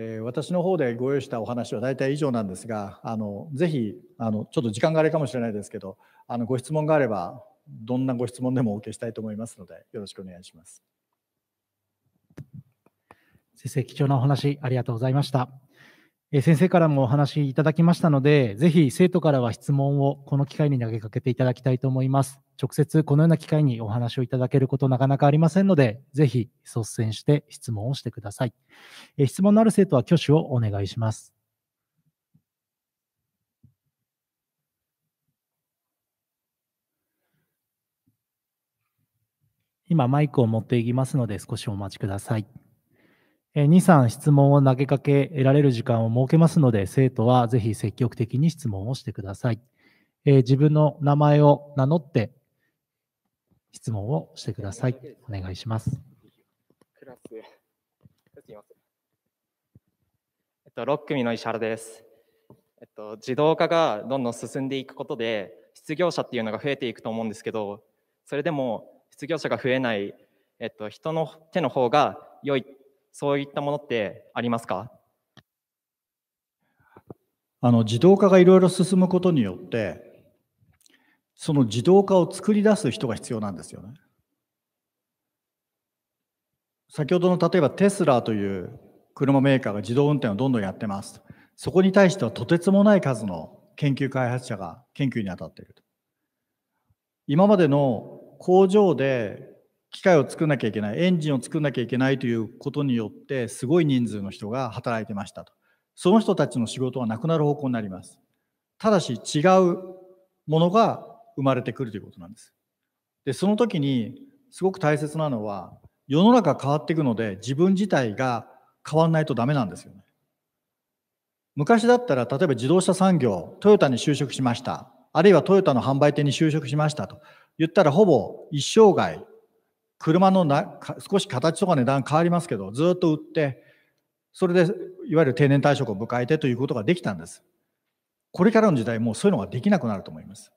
えー、私の方でご用意したお話は大体以上なんですがあのぜひあのちょっと時間があれかもしれないですけどあのご質問があればどんなご質問でもお受けしたいと思いますので、よろしくお願いします。先生、貴重なお話ありがとうございました。え先生からもお話いただきましたので、ぜひ生徒からは質問をこの機会に投げかけていただきたいと思います。直接このような機会にお話をいただけることなかなかありませんので、ぜひ率先して質問をしてください。え質問のある生徒は挙手をお願いします。今マイクを持っていきますので少しお待ちください。2、3質問を投げかけ得られる時間を設けますので、生徒はぜひ積極的に質問をしてください。自分の名前を名乗って質問をしてください。お願いします。クラス、えっと、6組の石原です。えっと、自動化がどんどん進んでいくことで、失業者っていうのが増えていくと思うんですけど、それでも失業者が増えない、えっと、人の手の方が良い、そういったものってありますかあの自動化がいろいろ進むことによって、その自動化を作り出す人が必要なんですよね。先ほどの例えばテスラという車メーカーが自動運転をどんどんやってます。そこに対してはとてつもない数の研究開発者が研究に当たっていると。今までの工場で機械を作んなきゃいけないエンジンを作んなきゃいけないということによってすごい人数の人が働いてましたとその人たちの仕事はなくなる方向になりますただし違うものが生まれてくるということなんですでその時にすごく大切なのは世の中変わっていくので自分自体が変わらないとダメなんですよね昔だったら例えば自動車産業トヨタに就職しましたあるいはトヨタの販売店に就職しましたと言ったらほぼ一生涯、車のな少し形とか値段変わりますけど、ずっと売って、それでいわゆる定年退職を迎えてということができたんです。これからの時代、もうそういうのができなくなると思います。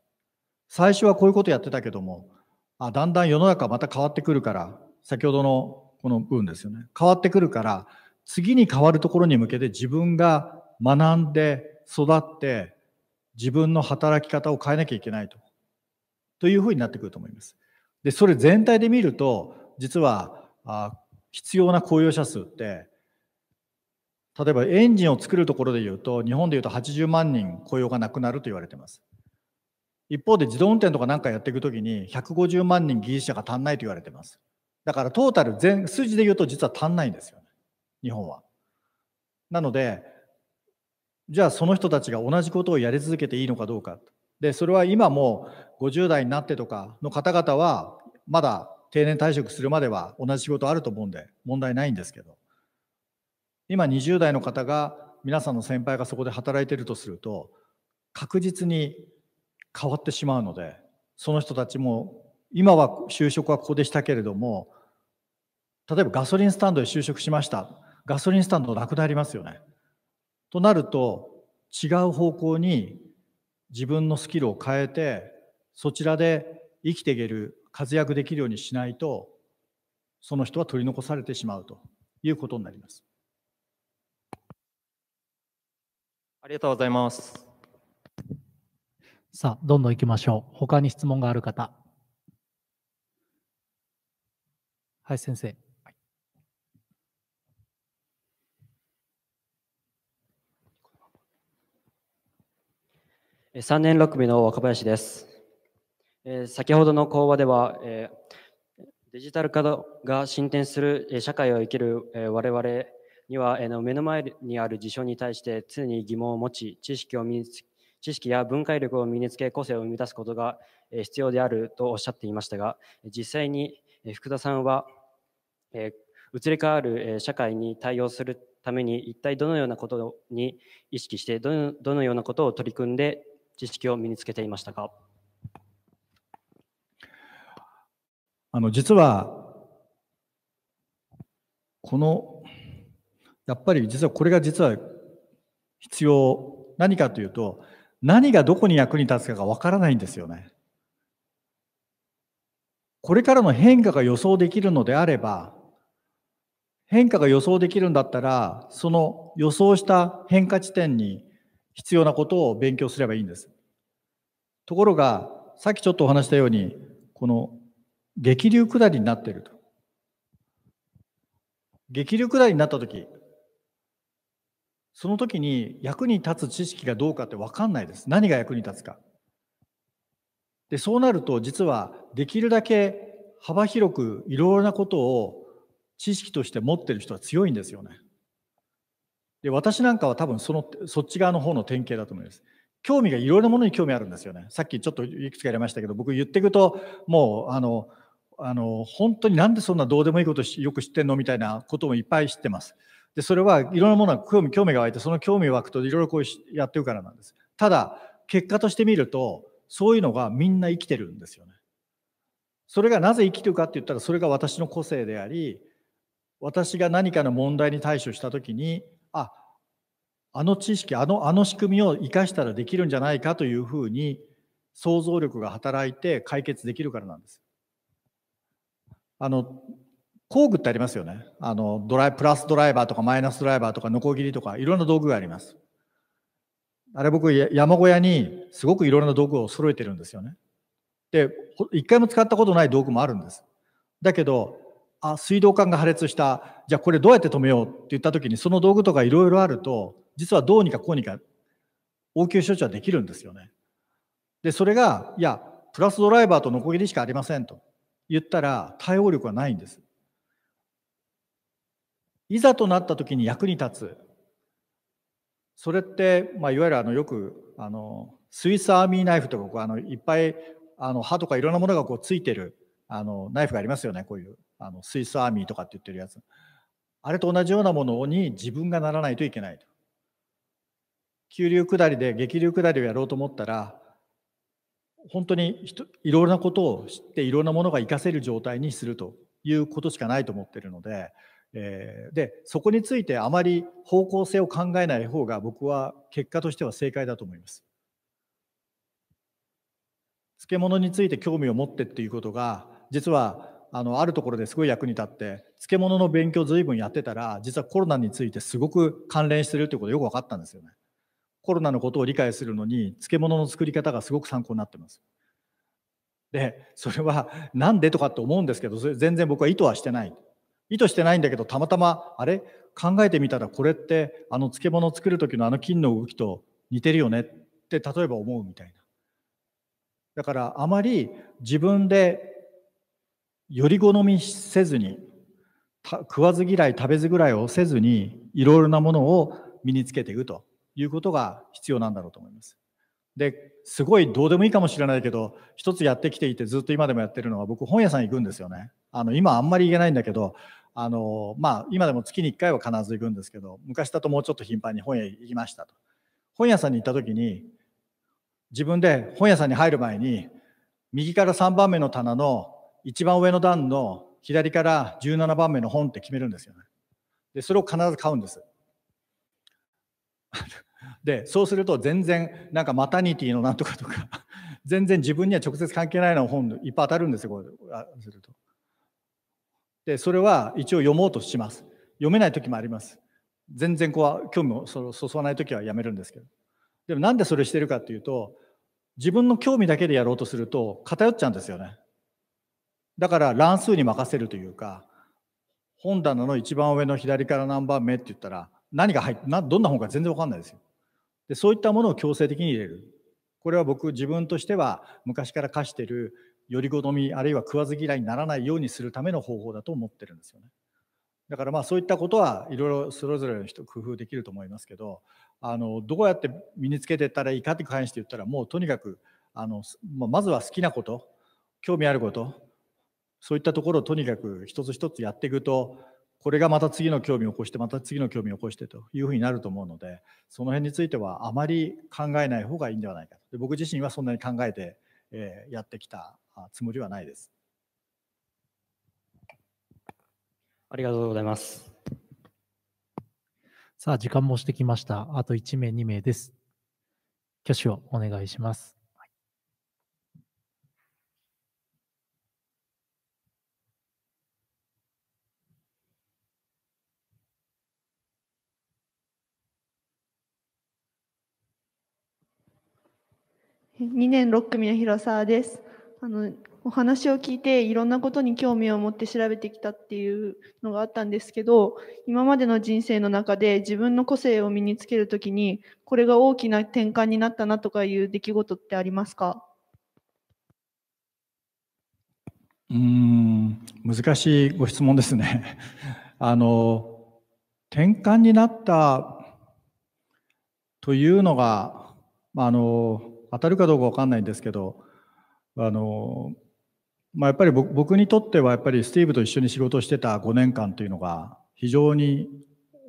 最初はこういうことやってたけども、あだんだん世の中また変わってくるから、先ほどのこの部分ですよね。変わってくるから、次に変わるところに向けて自分が学んで育って自分の働き方を変えなきゃいけないと。というふうになってくると思います。で、それ全体で見ると、実は、あ必要な雇用者数って、例えばエンジンを作るところで言うと、日本で言うと80万人雇用がなくなると言われてます。一方で自動運転とか何かやっていくときに、150万人技術者が足んないと言われてます。だからトータル全、数字で言うと実は足んないんですよね。日本は。なので、じゃあその人たちが同じことをやり続けていいのかどうか。で、それは今も50代になってとかの方々は、まだ定年退職するまでは同じ仕事あると思うんで、問題ないんですけど、今20代の方が、皆さんの先輩がそこで働いてるとすると、確実に変わってしまうので、その人たちも、今は就職はここでしたけれども、例えばガソリンスタンドへ就職しました。ガソリンスタンドなくなりますよね。となると、違う方向に自分のスキルを変えてそちらで生きていける活躍できるようにしないとその人は取り残されてしまうということになります。ありがとうございます。さあ、どんどんいきましょう。他に質問がある方。はい、先生。はい、3年6組の若林です。え先ほどの講話では、えデジタル化が進展する、え社会を生きる、え我々には、えの目の前にある事象に対して常に疑問を持ち知識を身につ知識や文化力を身につけ個性を生み出すことが、え必要であるとおっしゃっていましたが実際に、え福田さんは、え移り変わる、え社会に対応するために一体どのようなことに意識してどのようなことを取り組んで知識を身につけていましたかあの、実は、この、やっぱり実はこれが実は必要、何かというと、何がどこに役に立つかがわからないんですよね。これからの変化が予想できるのであれば、変化が予想できるんだったら、その予想した変化地点に必要なことを勉強すればいいんです。ところが、さっきちょっとお話したように、この激流下りになっていると。激流下りになった時その時に役に立つ知識がどうかって分かんないです。何が役に立つか。で、そうなると実はできるだけ幅広くいろいろなことを知識として持ってる人は強いんですよね。で、私なんかは多分その、そっち側の方の典型だと思います。興味がいろいろなものに興味あるんですよね。さっきちょっといくつかやりましたけど、僕言っていくと、もう、あの、あの本当になんでそんなどうでもいいことよく知ってんのみたいなこともいっぱい知ってます。でそれはいろんなものが興味興味が湧いてその興味湧くといろいろこうやってるからなんです。ただ結果として見るとそういうのがみんな生きてるんですよね。それがなぜ生きてるかって言ったらそれが私の個性であり私が何かの問題に対処した時にああの知識あのあの仕組みを生かしたらできるんじゃないかというふうに想像力が働いて解決できるからなんです。あの工具ってありますよねあのドライプラスドライバーとかマイナスドライバーとかノコギリとかいろんな道具がありますあれ僕山小屋にすごくいろんな道具を揃えてるんですよねで一回も使ったことない道具もあるんですだけどあ水道管が破裂したじゃあこれどうやって止めようって言った時にその道具とかいろいろあると実はどうにかこうにか応急処置はできるんですよねでそれがいやプラスドライバーとノコギリしかありませんと言ったら対応力はないんです。いざとなった時に役に立つ。それって、まあ、いわゆるあのよくあのスイスアーミーナイフとかあのいっぱいあの歯とかいろんなものがこうついてるあのナイフがありますよねこういうあのスイスアーミーとかって言ってるやつ。あれと同じようなものに自分がならないといけない急流下りで激流下りをやろうと思ったら本当にいろいろなことを知っていろんなものが活かせる状態にするということしかないと思ってるので、えー、でそこについてあまり方向性を考えない方が僕は結果としては正解だと思います。漬物について興味を持ってっていうことが実はあのあるところですごい役に立って漬物の勉強随分やってたら実はコロナについてすごく関連してるっていうことがよく分かったんですよね。コロナのことを理解するのに漬物の作り方がすごく参考になってます。でそれは何でとかって思うんですけどそれ全然僕は意図はしてない意図してないんだけどたまたまあれ考えてみたらこれってあの漬物を作る時のあの菌の動きと似てるよねって例えば思うみたいなだからあまり自分でより好みせずに食わず嫌い食べず嫌いをせずにいろいろなものを身につけていくということが必要なんだろうと思います。ですごいどうでもいいかもしれないけど一つやってきていてずっと今でもやってるのは僕本屋さん行くんですよね。あの今あんまり行けないんだけどあの、まあ、今でも月に1回は必ず行くんですけど昔だともうちょっと頻繁に本屋行きましたと。本屋さんに行った時に自分で本屋さんに入る前に右から3番目の棚の一番上の段の左から17番目の本って決めるんですよね。でそれを必ず買うんです。でそうすると全然なんかマタニティのなんとかとか 全然自分には直接関係ないの本いっぱい当たるんですよこれすると。でそれは一応読もうとします。読めない時もあります。全然こう興味をそそわない時はやめるんですけど。でもなんでそれしてるかっていうと自分の興味だけでやろうとすると偏っちゃうんですよね。だから乱数に任せるというか本棚の一番上の左から何番目って言ったら何が入ってどんな本か全然分かんないですよでそういったものを強制的に入れるこれは僕自分としては昔から課してるより好みあるいは食わず嫌いにならないようにするための方法だと思ってるんですよねだからまあそういったことはいろいろそれぞれの人工夫できると思いますけどあのどうやって身につけていったらいいかって関して言ったらもうとにかくあのまずは好きなこと興味あることそういったところをとにかく一つ一つやっていくとこれがまた次の興味を起こしてまた次の興味を起こしてというふうになると思うのでその辺についてはあまり考えない方がいいんではないかで僕自身はそんなに考えて、えやってきたつもりはないです。ありがとうございます。さあ、時間もしてきました。あと1名、2名です。挙手をお願いします。2年6組の広沢です。あのお話を聞いていろんなことに興味を持って調べてきたっていうのがあったんですけど今までの人生の中で自分の個性を身につけるときにこれが大きな転換になったなとかいう出来事ってありますかうん難しいご質問ですね。あの転換になったというのが、まあ、あの当たるかどうか分かんないんですけどあの、まあ、やっぱり僕にとってはやっぱりスティーブと一緒に仕事してた5年間というのが非常に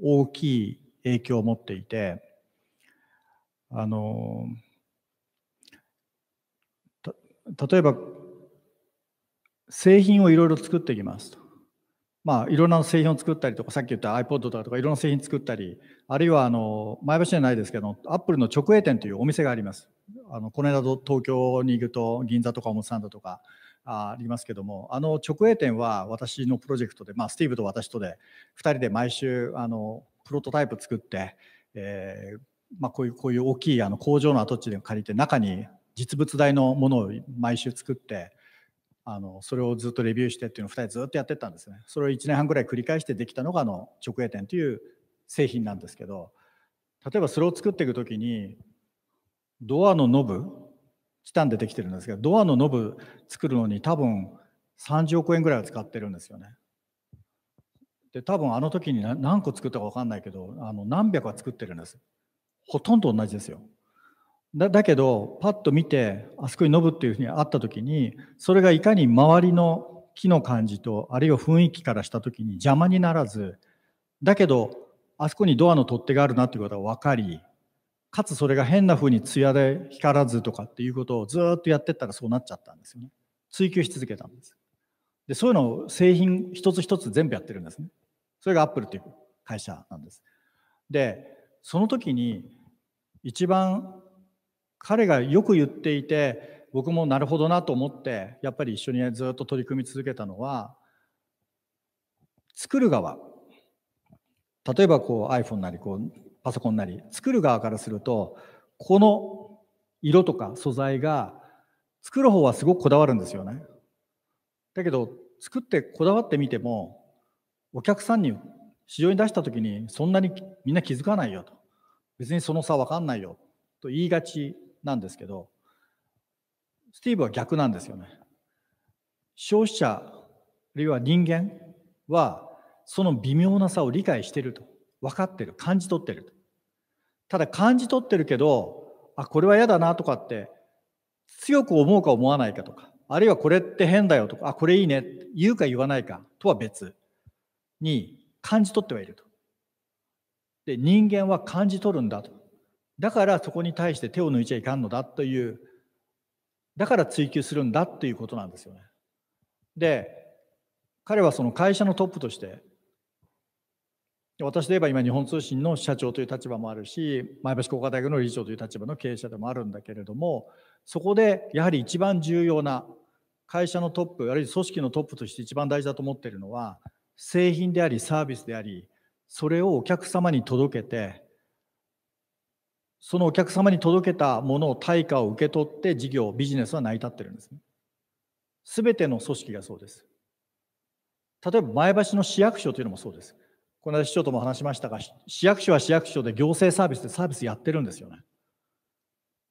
大きい影響を持っていてあの例えば製品をいろいろ作っていきますとまあ、いろんな製品を作ったりとか、さっき言った iPod とかとかいろんな製品作ったり、あるいはあの前橋じゃないですけど、アップルの直営店というお店があります。あのこの間東京に行くと銀座とか表参道とかありますけども、あの直営店は私のプロジェクトで、まあ、スティーブと私とで2人で毎週あのプロトタイプ作って、えーまあ、こういうこういう大きいあの工場の跡地で借りて中に実物大のものを毎週作ってあのそれをずっとレビューしてっていうのを2人ずっとやってたんですねそれを1年半ぐらい繰り返してできたのがあの直営店という製品なんですけど例えばそれを作っていく時にドアのノブチタンでできてるんですけどドアのノブ作るのに多分30億円ぐらいは使ってるんですよね。で多分あの時に何個作ったか分かんないけどあの何百は作ってるんです。ほとんど同じですよ。だだけどパッと見てあそこにノブっていうふうにあった時にそれがいかに周りの木の感じとあるいは雰囲気からした時に邪魔にならずだけどあそこにドアの取っ手があるなっていうことが分かりかつそれが変な風に艶で光らずとかっていうことをずっとやってったらそうなっちゃったんですよね追求し続けたんですでそういうのを製品一つ一つ全部やってるんですねそれがアップルっていう会社なんですでその時に一番彼がよく言っていて僕もなるほどなと思ってやっぱり一緒にずっと取り組み続けたのは作る側例えばこう iPhone なりこうパソコンなり作る側からするとこの色とか素材が作る方はすごくこだわるんですよね。だけど作ってこだわってみてもお客さんに市場に出した時にそんなにみんな気づかないよと別にその差分かんないよと言いがちなんですけど、スティーブは逆なんですよね。消費者、あるいは人間は、その微妙な差を理解してると。分かってる。感じ取ってると。ただ感じ取ってるけど、あ、これは嫌だなとかって、強く思うか思わないかとか、あるいはこれって変だよとか、あ、これいいね、言うか言わないかとは別に感じ取ってはいると。で、人間は感じ取るんだと。だからそこに対して手を抜いちゃいかんのだというだから追求するんだということなんですよね。で彼はその会社のトップとして私で言えば今日本通信の社長という立場もあるし前橋工科大学の理事長という立場の経営者でもあるんだけれどもそこでやはり一番重要な会社のトップあるいは組織のトップとして一番大事だと思っているのは製品でありサービスでありそれをお客様に届けてそのお客様に届けたものを対価を受け取って事業、ビジネスは成り立ってるんですね。すべての組織がそうです。例えば前橋の市役所というのもそうです。この間市長とも話しましたが、市役所は市役所で行政サービスでサービスやってるんですよね。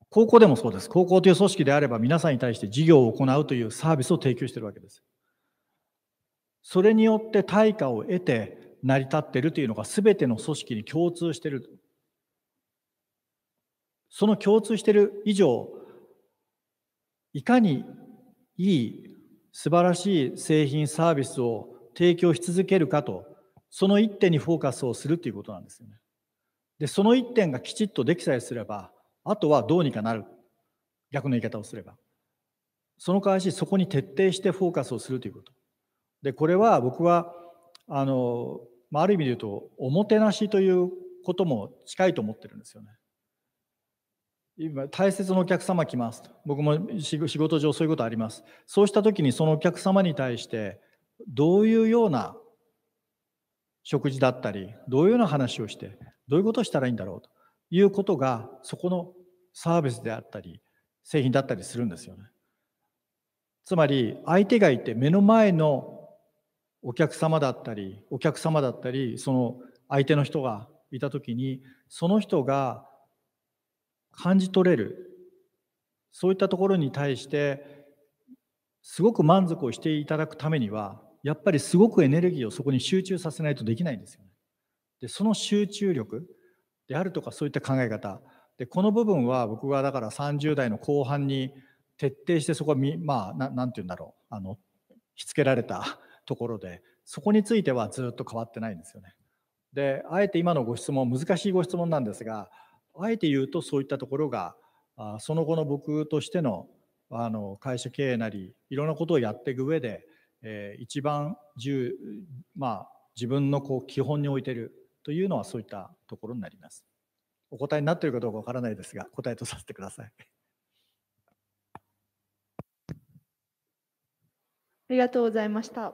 高校でもそうです。高校という組織であれば皆さんに対して事業を行うというサービスを提供してるわけです。それによって対価を得て成り立っているというのが全ての組織に共通している。その共通している以上、いかにいい素晴らしい製品サービスを提供し続けるかと、その一点にフォーカスをするということなんですよね。で、その一点がきちっとできさえすれば、あとはどうにかなる。逆の言い方をすれば。その代わりそこに徹底してフォーカスをするということ。で、これは僕は、あの、まあ、ある意味で言うと、おもてなしということも近いと思ってるんですよね。今、大切なお客様来ます僕も仕事上そういうことあります。そうした時にそのお客様に対して、どういうような食事だったり、どういうような話をして、どういうことをしたらいいんだろうということが、そこのサービスであったり、製品だったりするんですよね。つまり、相手がいて目の前のお客様だったり、お客様だったり、その相手の人がいた時に、その人が感じ取れるそういったところに対してすごく満足をしていただくためにはやっぱりすごくエネルギーをそこに集中させないとできないんですよね。でその集中力であるとかそういった考え方でこの部分は僕がだから30代の後半に徹底してそこはみまあ何て言うんだろうあのしつけられた ところでそこについてはずっと変わってないんですよね。であえて今のご質問難しいご質問なんですがあえて言うとそういったところがその後の僕としてのあの会社経営なりいろんなことをやっていく上で、えー、一番重、まあ、自分のこう基本に置いてるというのはそういったところになります。お答えになっているかどうかわからないですが答えとさせてください。ありがとうございました。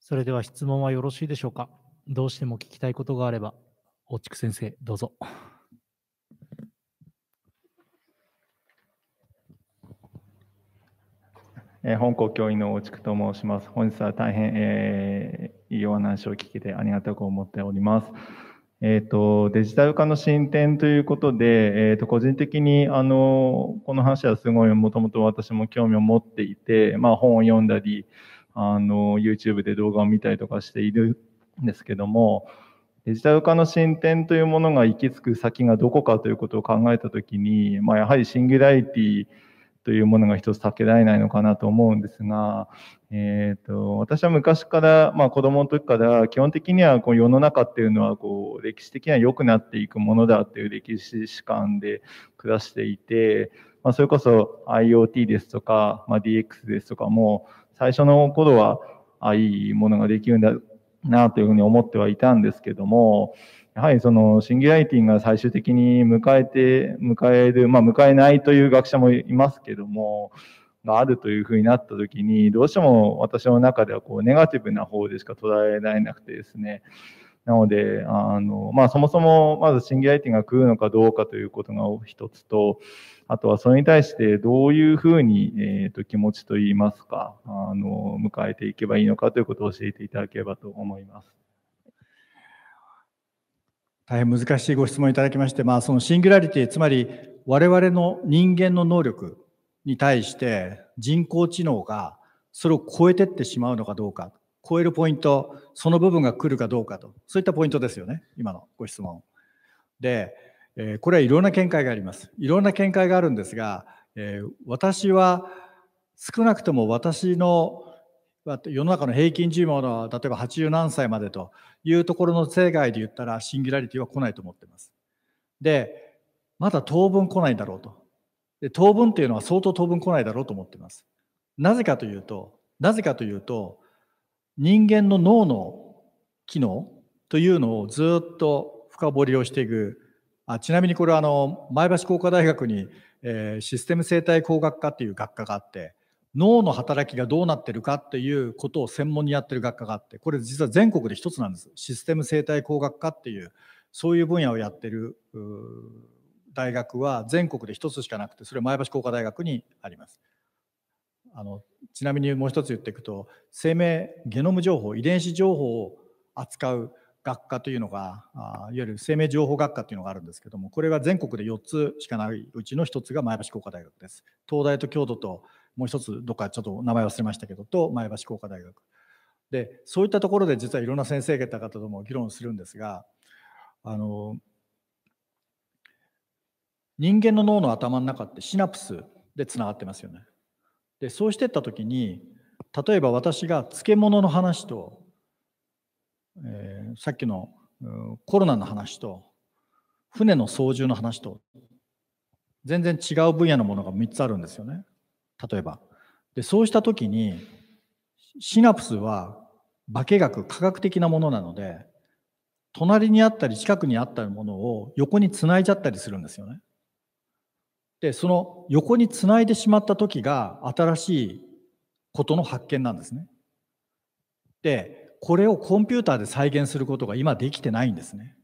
それでは質問はよろしいでしょうか。どうしても聞きたいことがあれば。大竹先生、どうぞ。えー、本校教員の大竹と申します。本日は大変、えー、いいお話を聞けてありがたく思っております。えっ、ー、と、デジタル化の進展ということで、えっ、ー、と、個人的に、あの、この話はすごい、もともと私も興味を持っていて、まあ、本を読んだり、あの、YouTube で動画を見たりとかしているんですけども、デジタル化の進展というものが行き着く先がどこかということを考えたときに、まあ、やはりシングラリティというものが一つ避けられないのかなと思うんですが、えーと、私は昔から、まあ、子供の時から基本的にはこう世の中っていうのはこう歴史的には良くなっていくものだっていう歴史史観で暮らしていて、まあ、それこそ IoT ですとか、まあ、DX ですとかも最初の頃はあいいものができるんだなというふうに思ってはいたんですけども、やはりそのシンギュラリティが最終的に迎えて、迎える、まあ迎えないという学者もいますけども、があるというふうになった時に、どうしても私の中ではこうネガティブな方でしか捉えられなくてですね。なので、あの、まあそもそもまずシンギュラリティが来るのかどうかということが一つと、あとはそれに対してどういうふうに、えーと、気持ちといいますか、あの、迎えていけばいいのかということを教えていただければと思います。大変難しいご質問いただきまして、まあ、そのシンギュラリティ、つまり我々の人間の能力に対して人工知能がそれを超えてってしまうのかどうか、超えるポイント、その部分が来るかどうかと、そういったポイントですよね、今のご質問。で、えこれはいろんな見解があります。いろんな見解があるんですが、え私は少なくとも私の世の中の平均寿命の例えば80何歳までというところの世界で言ったらシンギュラリティは来ないと思ってます。で、まだ当分来ないだろうと。で当分っていうのは相当当分来ないだろうと思ってます。なぜかというと、なぜかというと、人間の脳の機能というのをずっと深掘りをしていくあちなみにこれはあの前橋工科大学に、えー、システム生態工学科っていう学科があって脳の働きがどうなってるかっていうことを専門にやってる学科があってこれ実は全国で一つなんですシステム生態工学科っていうそういう分野をやってる大学は全国で一つしかなくてそれは前橋工科大学にあります。あのちなみにもう一つ言っていくと生命ゲノム情報遺伝子情報を扱う学科というのがあいわゆる生命情報学科というのがあるんですけどもこれが全国で4つしかないうちの1つが前橋工科大学です東大と京都ともう1つどっかちょっと名前忘れましたけどと前橋工科大学でそういったところで実はいろんな先生方とも議論するんですがあの人間の脳の頭の中ってシナプスでつながってますよねでそうしてった時に例えば私が漬物の話と、えーさっきのコロナの話と船の操縦の話と全然違う分野のものが3つあるんですよね例えばでそうした時にシナプスは化学科学的なものなので隣にあったり近くにあったものを横につないじゃったりするんですよねでその横につないでしまった時が新しいことの発見なんですねでこれをコンピューターで再現することが今できてないんですね。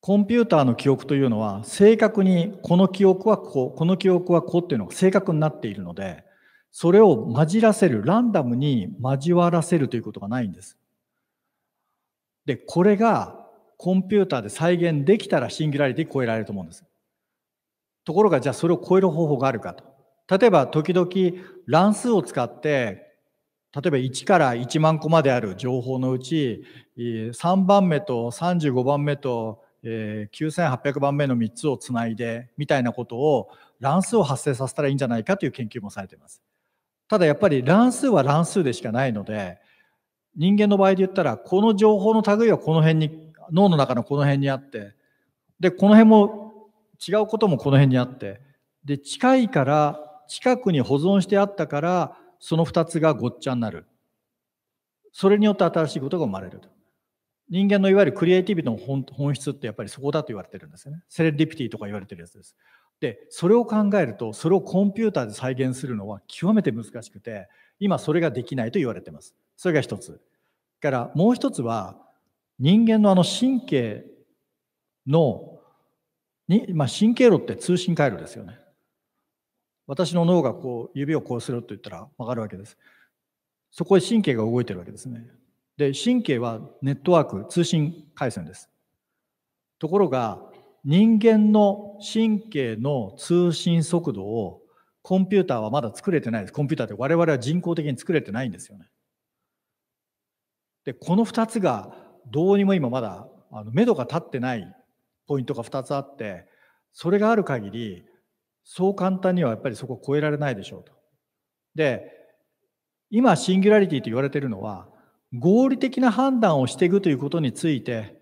コンピューターの記憶というのは正確にこの記憶はこう、この記憶はこうっていうのが正確になっているので、それを混じらせる、ランダムに交わらせるということがないんです。で、これがコンピューターで再現できたらシンギュラリティ超えられると思うんです。ところがじゃあそれを超える方法があるかと。例えば時々乱数を使って例えば1から1万個まである情報のうち3番目と35番目と9800番目の3つをつないでみたいなことを乱数を発生させたらいいんじゃないかという研究もされています。ただやっぱり乱数は乱数でしかないので人間の場合で言ったらこの情報の類はこの辺に脳の中のこの辺にあってでこの辺も違うこともこの辺にあってで近いから近くに保存してあったからその二つがごっちゃになる。それによって新しいことが生まれる人間のいわゆるクリエイティビティの本本質ってやっぱりそこだと言われてるんですよね。セレディピティとか言われてるやつです。で、それを考えると、それをコンピューターで再現するのは極めて難しくて、今それができないと言われてます。それが一つ。からもう一つは、人間のあの神経のに、まあ、神経路って通信回路ですよね。私の脳がこう指をこうすると言ったら曲かるわけです。そこへ神経が動いてるわけですね。で、神経はネットワーク、通信回線です。ところが、人間の神経の通信速度をコンピューターはまだ作れてないです。コンピューターって我々は人工的に作れてないんですよね。で、この2つがどうにも今まだ、あの、目処が立ってないポイントが2つあって、それがある限り、そう簡単にはやっぱりそこを超えられないでしょうと。で、今、シンギュラリティと言われているのは、合理的な判断をしていくということについて、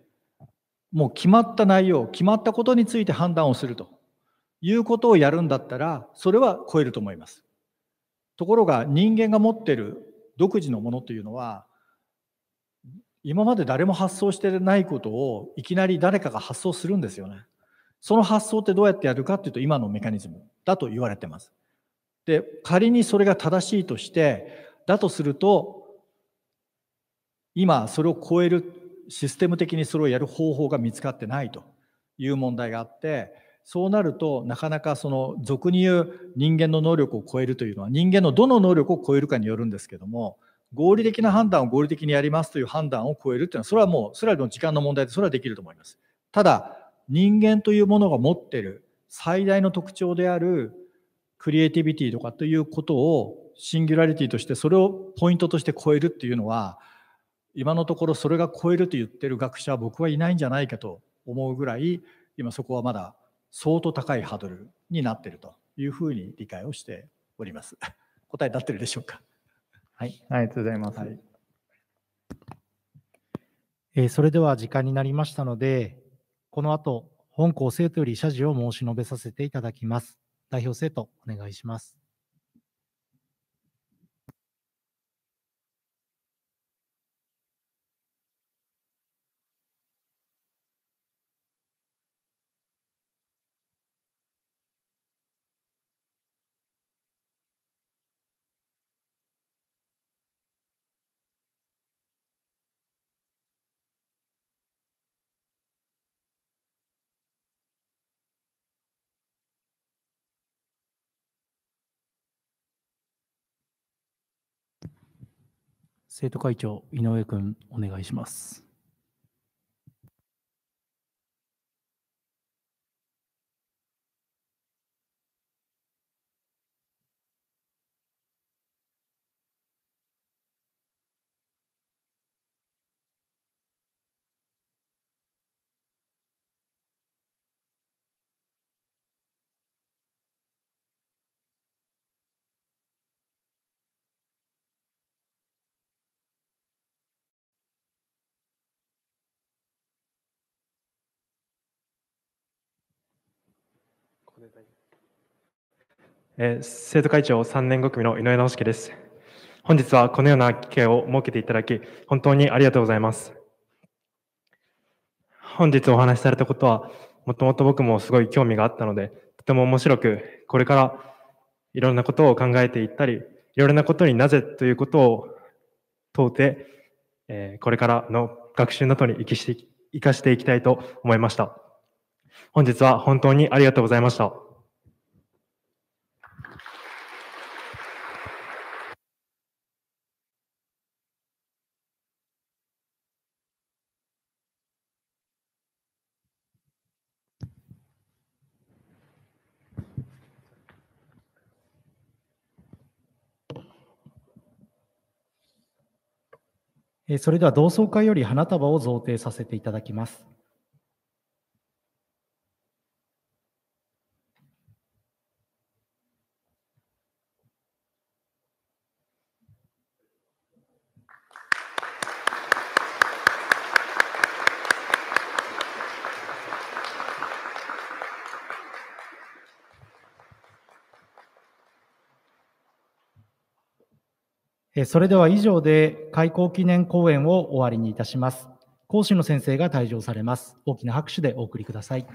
もう決まった内容、決まったことについて判断をするということをやるんだったら、それは超えると思います。ところが、人間が持っている独自のものというのは、今まで誰も発想してないことをいきなり誰かが発想するんですよね。その発想ってどうやってやるかっていうと今のメカニズムだと言われてます。で、仮にそれが正しいとして、だとすると、今それを超える、システム的にそれをやる方法が見つかってないという問題があって、そうなるとなかなかその俗に言う人間の能力を超えるというのは人間のどの能力を超えるかによるんですけども合理的な判断を合理的にやりますという判断を超えるというのはそれはもうそれは時間の問題でそれはできると思います。ただ人間というものが持ってる最大の特徴であるクリエイティビティとかということをシンギュラリティとしてそれをポイントとして超えるっていうのは今のところそれが超えると言ってる学者は僕はいないんじゃないかと思うぐらい今そこはまだ相当高いハードルになってるというふうに理解をしております。答えになってるでしょうか。はい、ありがとうございます。はい、えー、それでは時間になりましたので、この後、本校生徒より謝辞を申し述べさせていただきます。代表生徒、お願いします。生徒会長、井上君、お願いします。えー、生徒会長3年5組の井上直樹です。本日はこのような機会を設けていただき、本当にありがとうございます。本日お話しされたことは、もともと僕もすごい興味があったので、とても面白く、これからいろんなことを考えていったり、いろいろなことになぜということを問うて、えー、これからの学習などに生きて生かしていきたいと思いました。本日は本当にありがとうございました。それでは同窓会より花束を贈呈させていただきます。それでは以上で開校記念講演を終わりにいたします。講師の先生が退場されます。大きな拍手でお送りください。